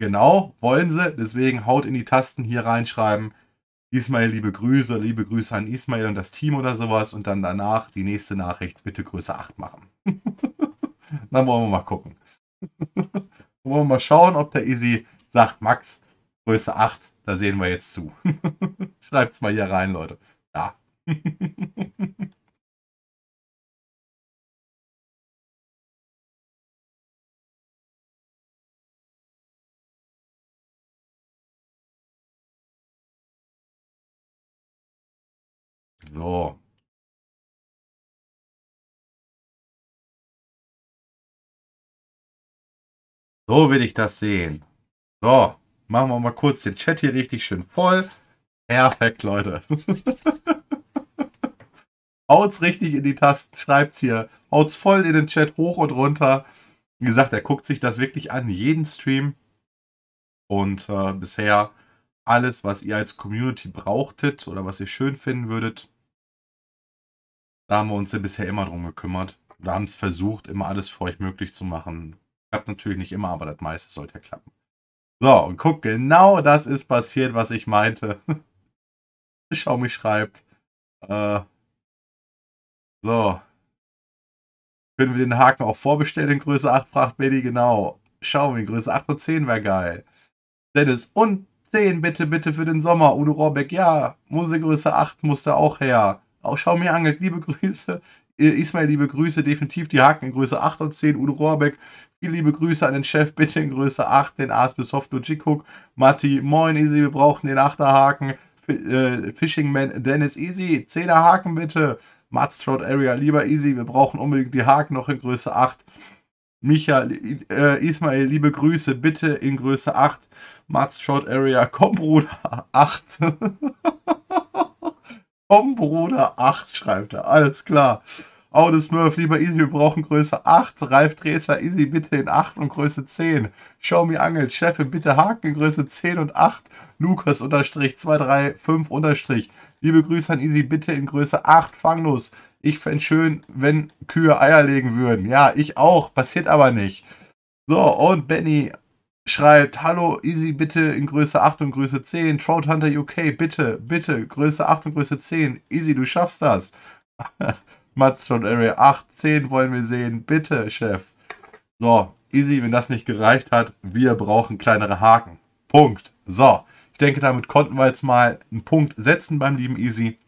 genau, wollen sie. Deswegen haut in die Tasten hier reinschreiben. Ismail, liebe Grüße, liebe Grüße an Ismail und das Team oder sowas. Und dann danach die nächste Nachricht, bitte Größe 8 machen. dann wollen wir mal gucken. Wollen wir mal schauen, ob der Easy sagt, Max, Größe 8, da sehen wir jetzt zu. Schreibt's mal hier rein, Leute. Ja. so. So will ich das sehen. So, machen wir mal kurz den Chat hier richtig schön voll. Perfekt, Leute. Haut's richtig in die Tasten, schreibt's hier. Haut's voll in den Chat hoch und runter. Wie gesagt, er guckt sich das wirklich an, jeden Stream. Und äh, bisher alles, was ihr als Community brauchtet oder was ihr schön finden würdet, da haben wir uns ja bisher immer drum gekümmert. Wir haben es versucht, immer alles für euch möglich zu machen. Klappt natürlich nicht immer, aber das meiste sollte ja klappen. So, und guck, genau das ist passiert, was ich meinte. Schau mich schreibt. Äh, so. Können wir den Haken auch vorbestellen in Größe 8, fragt Benny, genau. Schau mir, Größe 8 und 10 wäre geil. Dennis, und 10 bitte, bitte für den Sommer. Udo Rohrbeck, ja, muss Größe 8 muss da auch her. Auch schau mir angelt, liebe Grüße. Äh, Ismail, liebe Grüße, definitiv die Haken in Größe 8 und 10. Udo Rohrbeck, viele liebe Grüße an den Chef, bitte in Größe 8, den Aspe Soft Logic Hook. Matti, moin Easy, wir brauchen den 8er Haken. F äh, Fishingman Dennis Easy, 10er Haken bitte. Mats Trot Area, lieber Easy, wir brauchen unbedingt die Haken noch in Größe 8. Michael, äh, Ismail, liebe Grüße, bitte in Größe 8. Mats Trot Area, komm Bruder, 8. Komm, Bruder, 8 schreibt er. Alles klar. Auto Smurf, lieber Easy, wir brauchen Größe 8. Ralf Dreser, Easy, bitte in 8 und Größe 10. Show me Angel, Cheffe, bitte Haken in Größe 10 und 8. Lukas unterstrich 235 unterstrich. Liebe Grüße an Easy, bitte in Größe 8. Fanglos, ich fände schön, wenn Kühe Eier legen würden. Ja, ich auch, passiert aber nicht. So, und Benny schreibt, hallo Easy, bitte in Größe 8 und Größe 10. Trout Hunter UK, bitte, bitte, Größe 8 und Größe 10. Easy, du schaffst das. Mats Trout Area 8, 10 wollen wir sehen. Bitte, Chef. So, Easy, wenn das nicht gereicht hat, wir brauchen kleinere Haken. Punkt. So, ich denke, damit konnten wir jetzt mal einen Punkt setzen beim lieben Easy.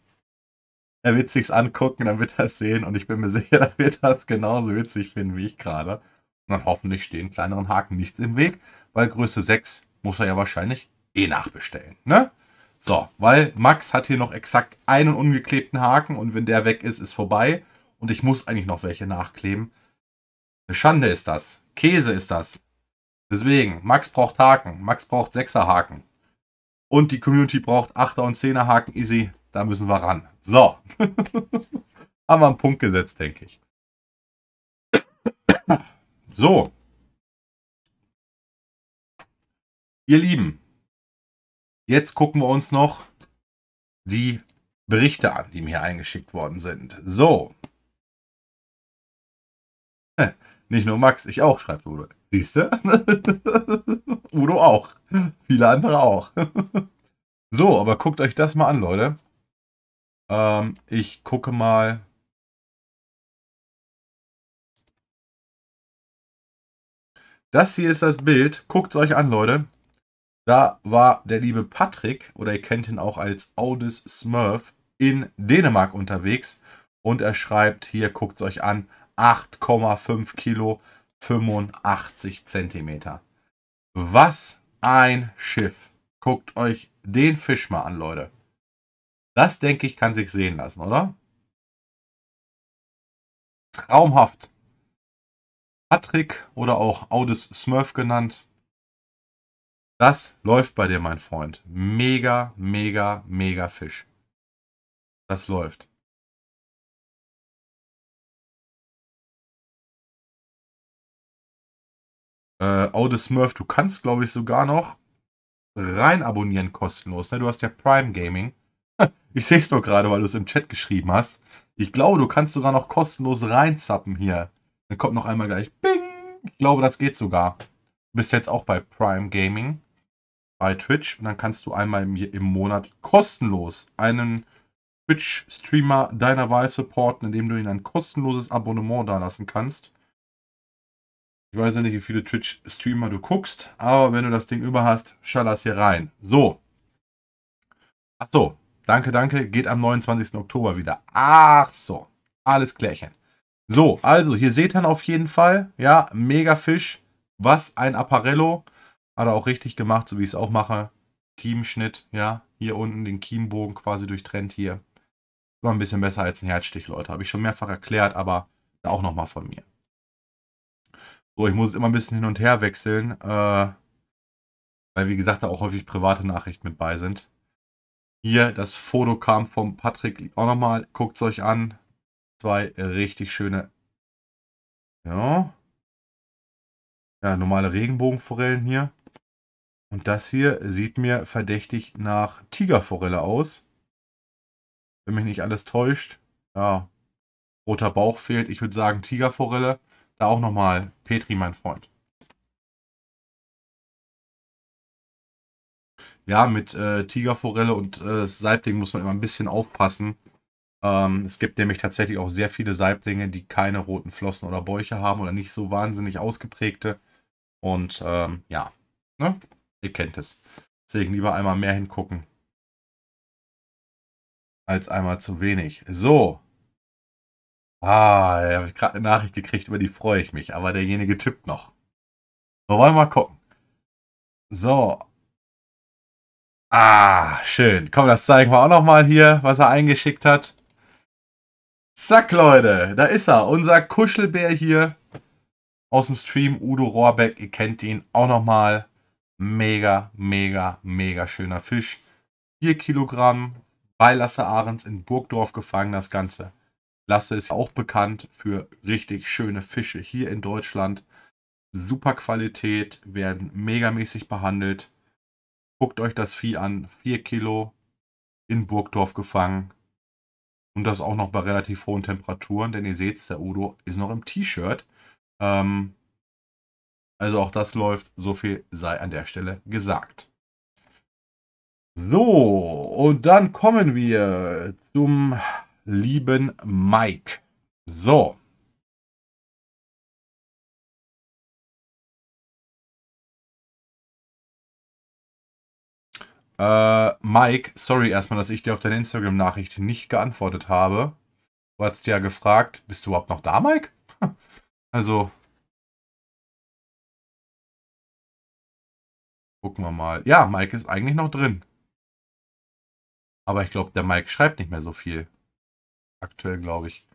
Er wird sich's angucken, dann wird er es sehen und ich bin mir sicher, er wird das genauso witzig finden wie ich gerade. Und dann hoffentlich stehen kleineren Haken nichts im Weg weil Größe 6 muss er ja wahrscheinlich eh nachbestellen. Ne? So, weil Max hat hier noch exakt einen ungeklebten Haken und wenn der weg ist, ist vorbei. Und ich muss eigentlich noch welche nachkleben. Eine Schande ist das. Käse ist das. Deswegen, Max braucht Haken. Max braucht 6er Haken. Und die Community braucht 8er und 10er Haken. Easy, da müssen wir ran. So. Haben wir einen Punkt gesetzt, denke ich. so, Ihr Lieben, jetzt gucken wir uns noch die Berichte an, die mir eingeschickt worden sind. So. Nicht nur Max, ich auch, schreibt Udo. Siehst du? Udo auch. Viele andere auch. so, aber guckt euch das mal an, Leute. Ähm, ich gucke mal. Das hier ist das Bild. Guckt es euch an, Leute. Da war der liebe Patrick, oder ihr kennt ihn auch als Audis Smurf, in Dänemark unterwegs. Und er schreibt, hier guckt es euch an, 8,5 Kilo, 85 Zentimeter. Was ein Schiff. Guckt euch den Fisch mal an, Leute. Das, denke ich, kann sich sehen lassen, oder? Traumhaft. Patrick oder auch Audis Smurf genannt, das läuft bei dir, mein Freund. Mega, mega, mega Fisch. Das läuft. Äh, Aude Smurf, du kannst, glaube ich, sogar noch rein abonnieren kostenlos. Ne? Du hast ja Prime Gaming. Ich sehe es doch gerade, weil du es im Chat geschrieben hast. Ich glaube, du kannst sogar noch kostenlos reinzappen hier. Dann kommt noch einmal gleich Bing. Ich glaube, das geht sogar. Du bist jetzt auch bei Prime Gaming bei Twitch und dann kannst du einmal im, im Monat kostenlos einen Twitch-Streamer deiner Wahl supporten, indem du ihnen ein kostenloses Abonnement dalassen kannst. Ich weiß ja nicht, wie viele Twitch-Streamer du guckst, aber wenn du das Ding über hast, schall das hier rein. So. Ach so, danke, danke. Geht am 29. Oktober wieder. Ach so, alles klärchen. So, also hier seht ihr auf jeden Fall, ja, mega Fisch. Was ein Apparello. Hat er auch richtig gemacht, so wie ich es auch mache. Kiemschnitt, ja, hier unten den Kiembogen quasi durchtrennt hier. War ein bisschen besser als ein Herzstich, Leute. Habe ich schon mehrfach erklärt, aber auch nochmal von mir. So, ich muss es immer ein bisschen hin und her wechseln, äh, weil wie gesagt da auch häufig private Nachrichten mit bei sind. Hier, das Foto kam vom Patrick auch nochmal. Guckt es euch an. Zwei richtig schöne, ja, ja normale Regenbogenforellen hier. Und das hier sieht mir verdächtig nach Tigerforelle aus. Wenn mich nicht alles täuscht. Ja, roter Bauch fehlt. Ich würde sagen Tigerforelle. Da auch nochmal Petri, mein Freund. Ja, mit äh, Tigerforelle und äh, Saibling muss man immer ein bisschen aufpassen. Ähm, es gibt nämlich tatsächlich auch sehr viele Saiblinge, die keine roten Flossen oder Bäuche haben oder nicht so wahnsinnig ausgeprägte. Und ähm, ja, ne? Ihr kennt es. Deswegen lieber einmal mehr hingucken. Als einmal zu wenig. So. Ah, ich habe gerade eine Nachricht gekriegt, über die freue ich mich. Aber derjenige tippt noch. So, wollen wir mal gucken. So. Ah, schön. Komm, das zeigen wir auch nochmal hier, was er eingeschickt hat. Zack, Leute. Da ist er. Unser Kuschelbär hier aus dem Stream. Udo Rohrbeck, ihr kennt ihn auch nochmal. Mega, mega, mega schöner Fisch. 4 Kilogramm bei Lasse Ahrens in Burgdorf gefangen, das Ganze. Lasse ist auch bekannt für richtig schöne Fische hier in Deutschland. Super Qualität, werden megamäßig behandelt. Guckt euch das Vieh an. 4 Kilo in Burgdorf gefangen. Und das auch noch bei relativ hohen Temperaturen, denn ihr seht, der Udo ist noch im T-Shirt. Ähm, also auch das läuft, so viel sei an der Stelle gesagt. So, und dann kommen wir zum lieben Mike. So. Äh, Mike, sorry erstmal, dass ich dir auf deine Instagram-Nachricht nicht geantwortet habe. Du hast ja gefragt, bist du überhaupt noch da, Mike? Also, Gucken wir mal. Ja, Mike ist eigentlich noch drin. Aber ich glaube, der Mike schreibt nicht mehr so viel. Aktuell, glaube ich.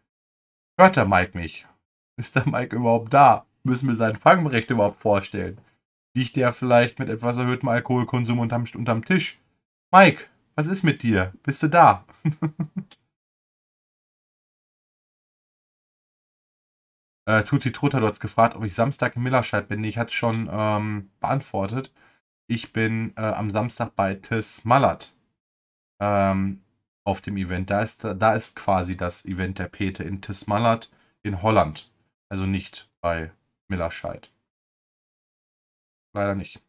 Hört der Mike mich? Ist der Mike überhaupt da? Müssen wir seinen Fangrecht überhaupt vorstellen? Liegt der vielleicht mit etwas erhöhtem Alkoholkonsum unterm, unterm Tisch? Mike, was ist mit dir? Bist du da? äh, Tuti Trutter, du hast gefragt, ob ich Samstag in Millerscheid bin. Ich hatte es schon ähm, beantwortet ich bin äh, am Samstag bei Tis Mallard ähm, auf dem Event. Da ist, da ist quasi das Event der Pete in Tis Mallard in Holland. Also nicht bei Millerscheid. Leider nicht.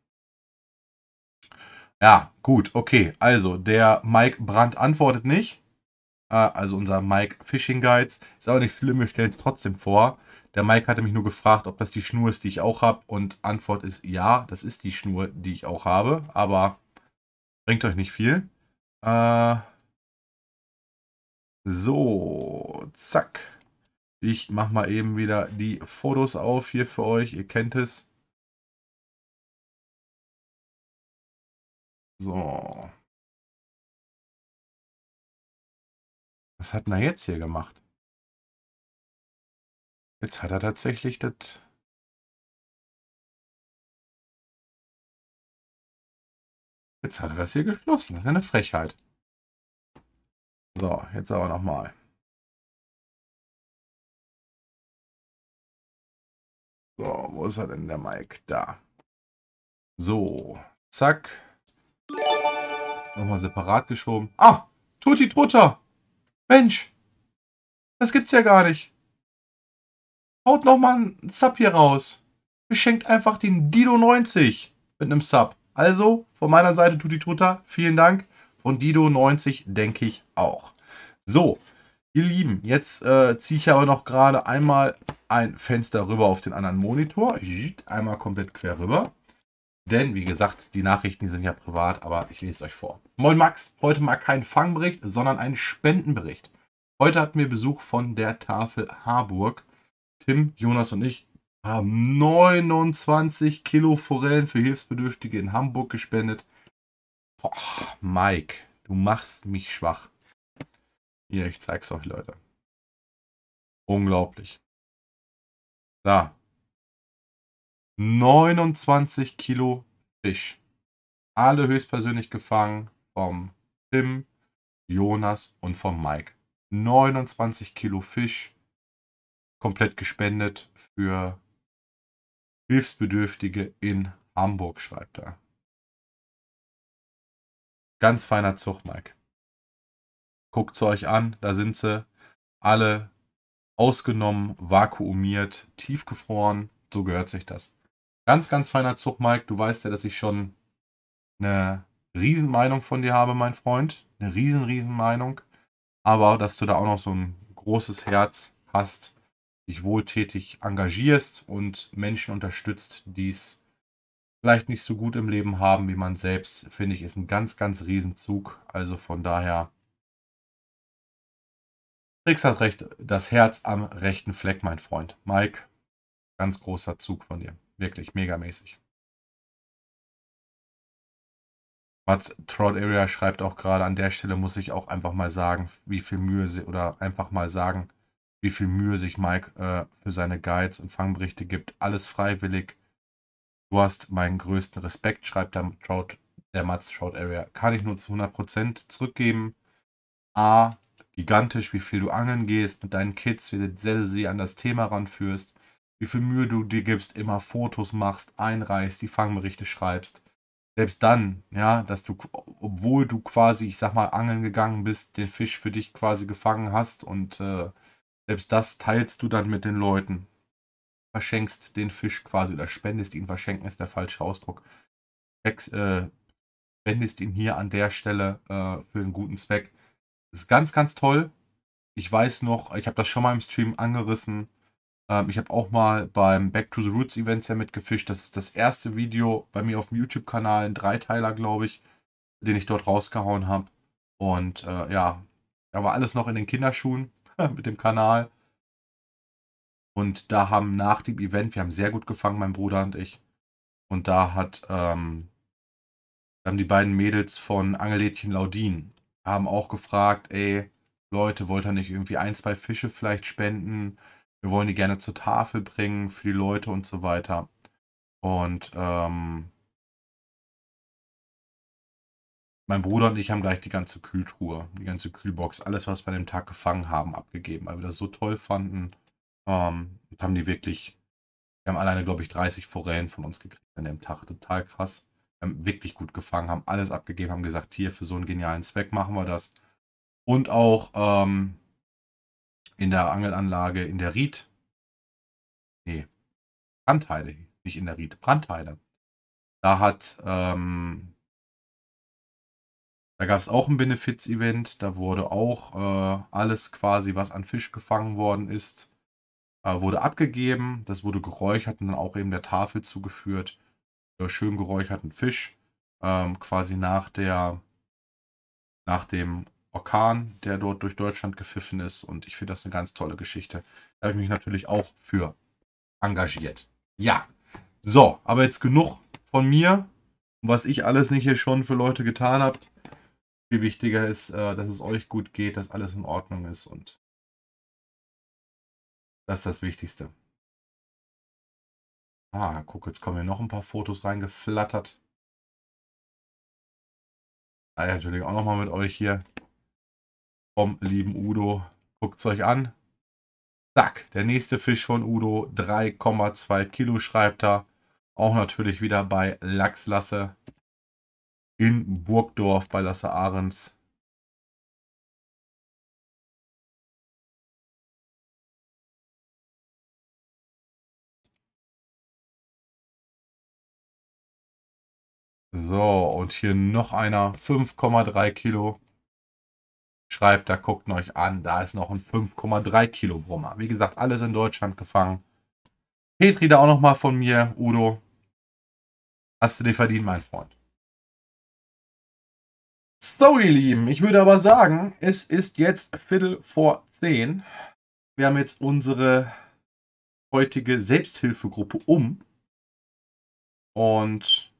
Ja, gut, okay. Also, der Mike Brandt antwortet nicht. Äh, also unser Mike Fishing Guides. Ist aber nicht schlimm, wir stellen es trotzdem vor. Der Mike hatte mich nur gefragt, ob das die Schnur ist, die ich auch habe. Und Antwort ist ja, das ist die Schnur, die ich auch habe. Aber bringt euch nicht viel. Äh, so, zack. Ich mache mal eben wieder die Fotos auf hier für euch. Ihr kennt es. So. Was hat denn er jetzt hier gemacht? Jetzt hat er tatsächlich das. Jetzt hat er das hier geschlossen. Das ist eine Frechheit. So, jetzt aber nochmal. So, wo ist er denn, der Mike? Da. So, zack. Jetzt nochmal separat geschoben. Ah, Tutti Trutter. Mensch, das gibt's ja gar nicht haut mal einen Sub hier raus. Beschenkt einfach den Dido 90 mit einem Sub. Also von meiner Seite tut die Trutta, vielen Dank. Von Dido 90 denke ich auch. So, ihr Lieben, jetzt äh, ziehe ich aber noch gerade einmal ein Fenster rüber auf den anderen Monitor. Einmal komplett quer rüber. Denn, wie gesagt, die Nachrichten die sind ja privat, aber ich lese es euch vor. Moin Max, heute mal kein Fangbericht, sondern ein Spendenbericht. Heute hatten wir Besuch von der Tafel Harburg Tim, Jonas und ich haben 29 Kilo Forellen für Hilfsbedürftige in Hamburg gespendet. Boah, Mike, du machst mich schwach. Hier, ich zeig's euch, Leute. Unglaublich. Da. 29 Kilo Fisch. Alle höchstpersönlich gefangen vom Tim, Jonas und vom Mike. 29 Kilo Fisch komplett gespendet für Hilfsbedürftige in Hamburg, schreibt er. Ganz feiner Zug, Mike. Guckt sie euch an, da sind sie alle ausgenommen, vakuumiert, tiefgefroren, so gehört sich das. Ganz, ganz feiner Zug, Mike. Du weißt ja, dass ich schon eine Riesenmeinung von dir habe, mein Freund. Eine riesen, riesen Meinung. Aber dass du da auch noch so ein großes Herz hast, dich wohltätig engagierst und Menschen unterstützt, die es vielleicht nicht so gut im Leben haben wie man selbst, finde ich, ist ein ganz, ganz Riesenzug. Also von daher, Tricks hat recht, das Herz am rechten Fleck, mein Freund. Mike, ganz großer Zug von dir. Wirklich megamäßig. Mats Trout Area schreibt auch gerade, an der Stelle muss ich auch einfach mal sagen, wie viel Mühe sie oder einfach mal sagen, wie viel Mühe sich Mike äh, für seine Guides und Fangberichte gibt. Alles freiwillig. Du hast meinen größten Respekt, schreibt der, Trout, der Mats Trout Area. Kann ich nur zu 100% zurückgeben. A, gigantisch, wie viel du angeln gehst mit deinen Kids, wie du sie an das Thema ranführst, wie viel Mühe du dir gibst, immer Fotos machst, einreichst, die Fangberichte schreibst. Selbst dann, ja, dass du, obwohl du quasi, ich sag mal, angeln gegangen bist, den Fisch für dich quasi gefangen hast und äh, selbst das teilst du dann mit den Leuten. Verschenkst den Fisch quasi oder spendest ihn. Verschenken ist der falsche Ausdruck. Ex, äh, spendest ihn hier an der Stelle äh, für einen guten Zweck. Das ist ganz, ganz toll. Ich weiß noch, ich habe das schon mal im Stream angerissen. Ähm, ich habe auch mal beim Back to the Roots Events ja mitgefischt. Das ist das erste Video bei mir auf dem YouTube-Kanal, ein Dreiteiler, glaube ich, den ich dort rausgehauen habe. Und äh, ja, da war alles noch in den Kinderschuhen. mit dem Kanal. Und da haben nach dem Event, wir haben sehr gut gefangen, mein Bruder und ich. Und da hat, ähm, haben die beiden Mädels von Angelädchen Laudin haben auch gefragt, ey, Leute, wollt ihr nicht irgendwie ein, zwei Fische vielleicht spenden? Wir wollen die gerne zur Tafel bringen für die Leute und so weiter. Und ähm, Mein Bruder und ich haben gleich die ganze Kühltruhe, die ganze Kühlbox, alles, was wir an dem Tag gefangen haben, abgegeben, weil wir das so toll fanden. Ähm, und haben die wirklich, wir haben alleine, glaube ich, 30 Forellen von uns gekriegt an dem Tag. Total krass. Wir haben wirklich gut gefangen, haben alles abgegeben, haben gesagt, hier, für so einen genialen Zweck machen wir das. Und auch ähm, in der Angelanlage in der Ried. Nee, Brandheide, nicht in der Ried, Brandheide. Da hat ähm, da gab es auch ein Benefits-Event, da wurde auch äh, alles quasi, was an Fisch gefangen worden ist, äh, wurde abgegeben. Das wurde geräuchert und dann auch eben der Tafel zugeführt. Äh, schön geräucherten Fisch, ähm, quasi nach der, nach dem Orkan, der dort durch Deutschland gepfiffen ist. Und ich finde das eine ganz tolle Geschichte. Da habe ich mich natürlich auch für engagiert. Ja, so, aber jetzt genug von mir, was ich alles nicht hier schon für Leute getan habe. Viel wichtiger ist, äh, dass es euch gut geht, dass alles in Ordnung ist und das ist das Wichtigste. Ah, guck, jetzt kommen hier noch ein paar Fotos reingeflattert. Ah, natürlich auch nochmal mit euch hier. Vom lieben Udo. Guckt's euch an. Zack, der nächste Fisch von Udo. 3,2 Kilo schreibt er. Auch natürlich wieder bei Lachslasse in Burgdorf bei Lasse Ahrens. So, und hier noch einer, 5,3 Kilo. Schreibt, da guckt euch an, da ist noch ein 5,3 Kilo Brummer. Wie gesagt, alles in Deutschland gefangen. Petri da auch nochmal von mir, Udo. Hast du dir verdient, mein Freund. So, ihr Lieben, ich würde aber sagen, es ist jetzt Viertel vor zehn. Wir haben jetzt unsere heutige Selbsthilfegruppe um. Und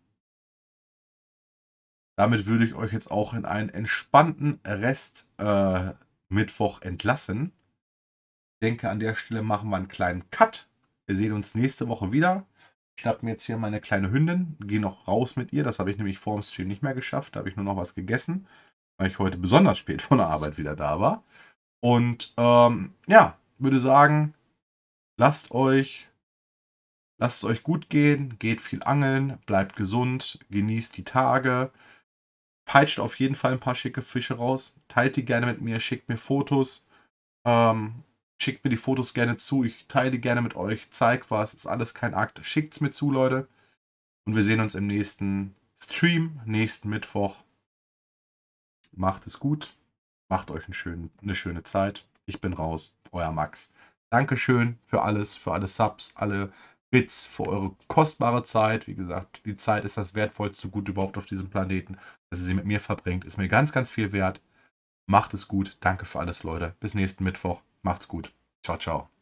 damit würde ich euch jetzt auch in einen entspannten Rest äh, entlassen. Ich denke, an der Stelle machen wir einen kleinen Cut. Wir sehen uns nächste Woche wieder schnapp mir jetzt hier meine kleine Hündin, gehe noch raus mit ihr. Das habe ich nämlich vor dem Stream nicht mehr geschafft. Da habe ich nur noch was gegessen, weil ich heute besonders spät von der Arbeit wieder da war. Und ähm, ja, würde sagen, lasst euch, lasst es euch gut gehen, geht viel angeln, bleibt gesund, genießt die Tage. Peitscht auf jeden Fall ein paar schicke Fische raus. Teilt die gerne mit mir, schickt mir Fotos. Ähm, Schickt mir die Fotos gerne zu. Ich teile die gerne mit euch. Zeig was. Ist alles kein Akt. schickt es mir zu, Leute. Und wir sehen uns im nächsten Stream, nächsten Mittwoch. Macht es gut. Macht euch schönen, eine schöne Zeit. Ich bin raus. Euer Max. Dankeschön für alles, für alle Subs, alle Bits, für eure kostbare Zeit. Wie gesagt, die Zeit ist das wertvollste Gut überhaupt auf diesem Planeten. Dass ihr sie mit mir verbringt, ist mir ganz, ganz viel wert. Macht es gut. Danke für alles, Leute. Bis nächsten Mittwoch. Macht's gut. Ciao, ciao.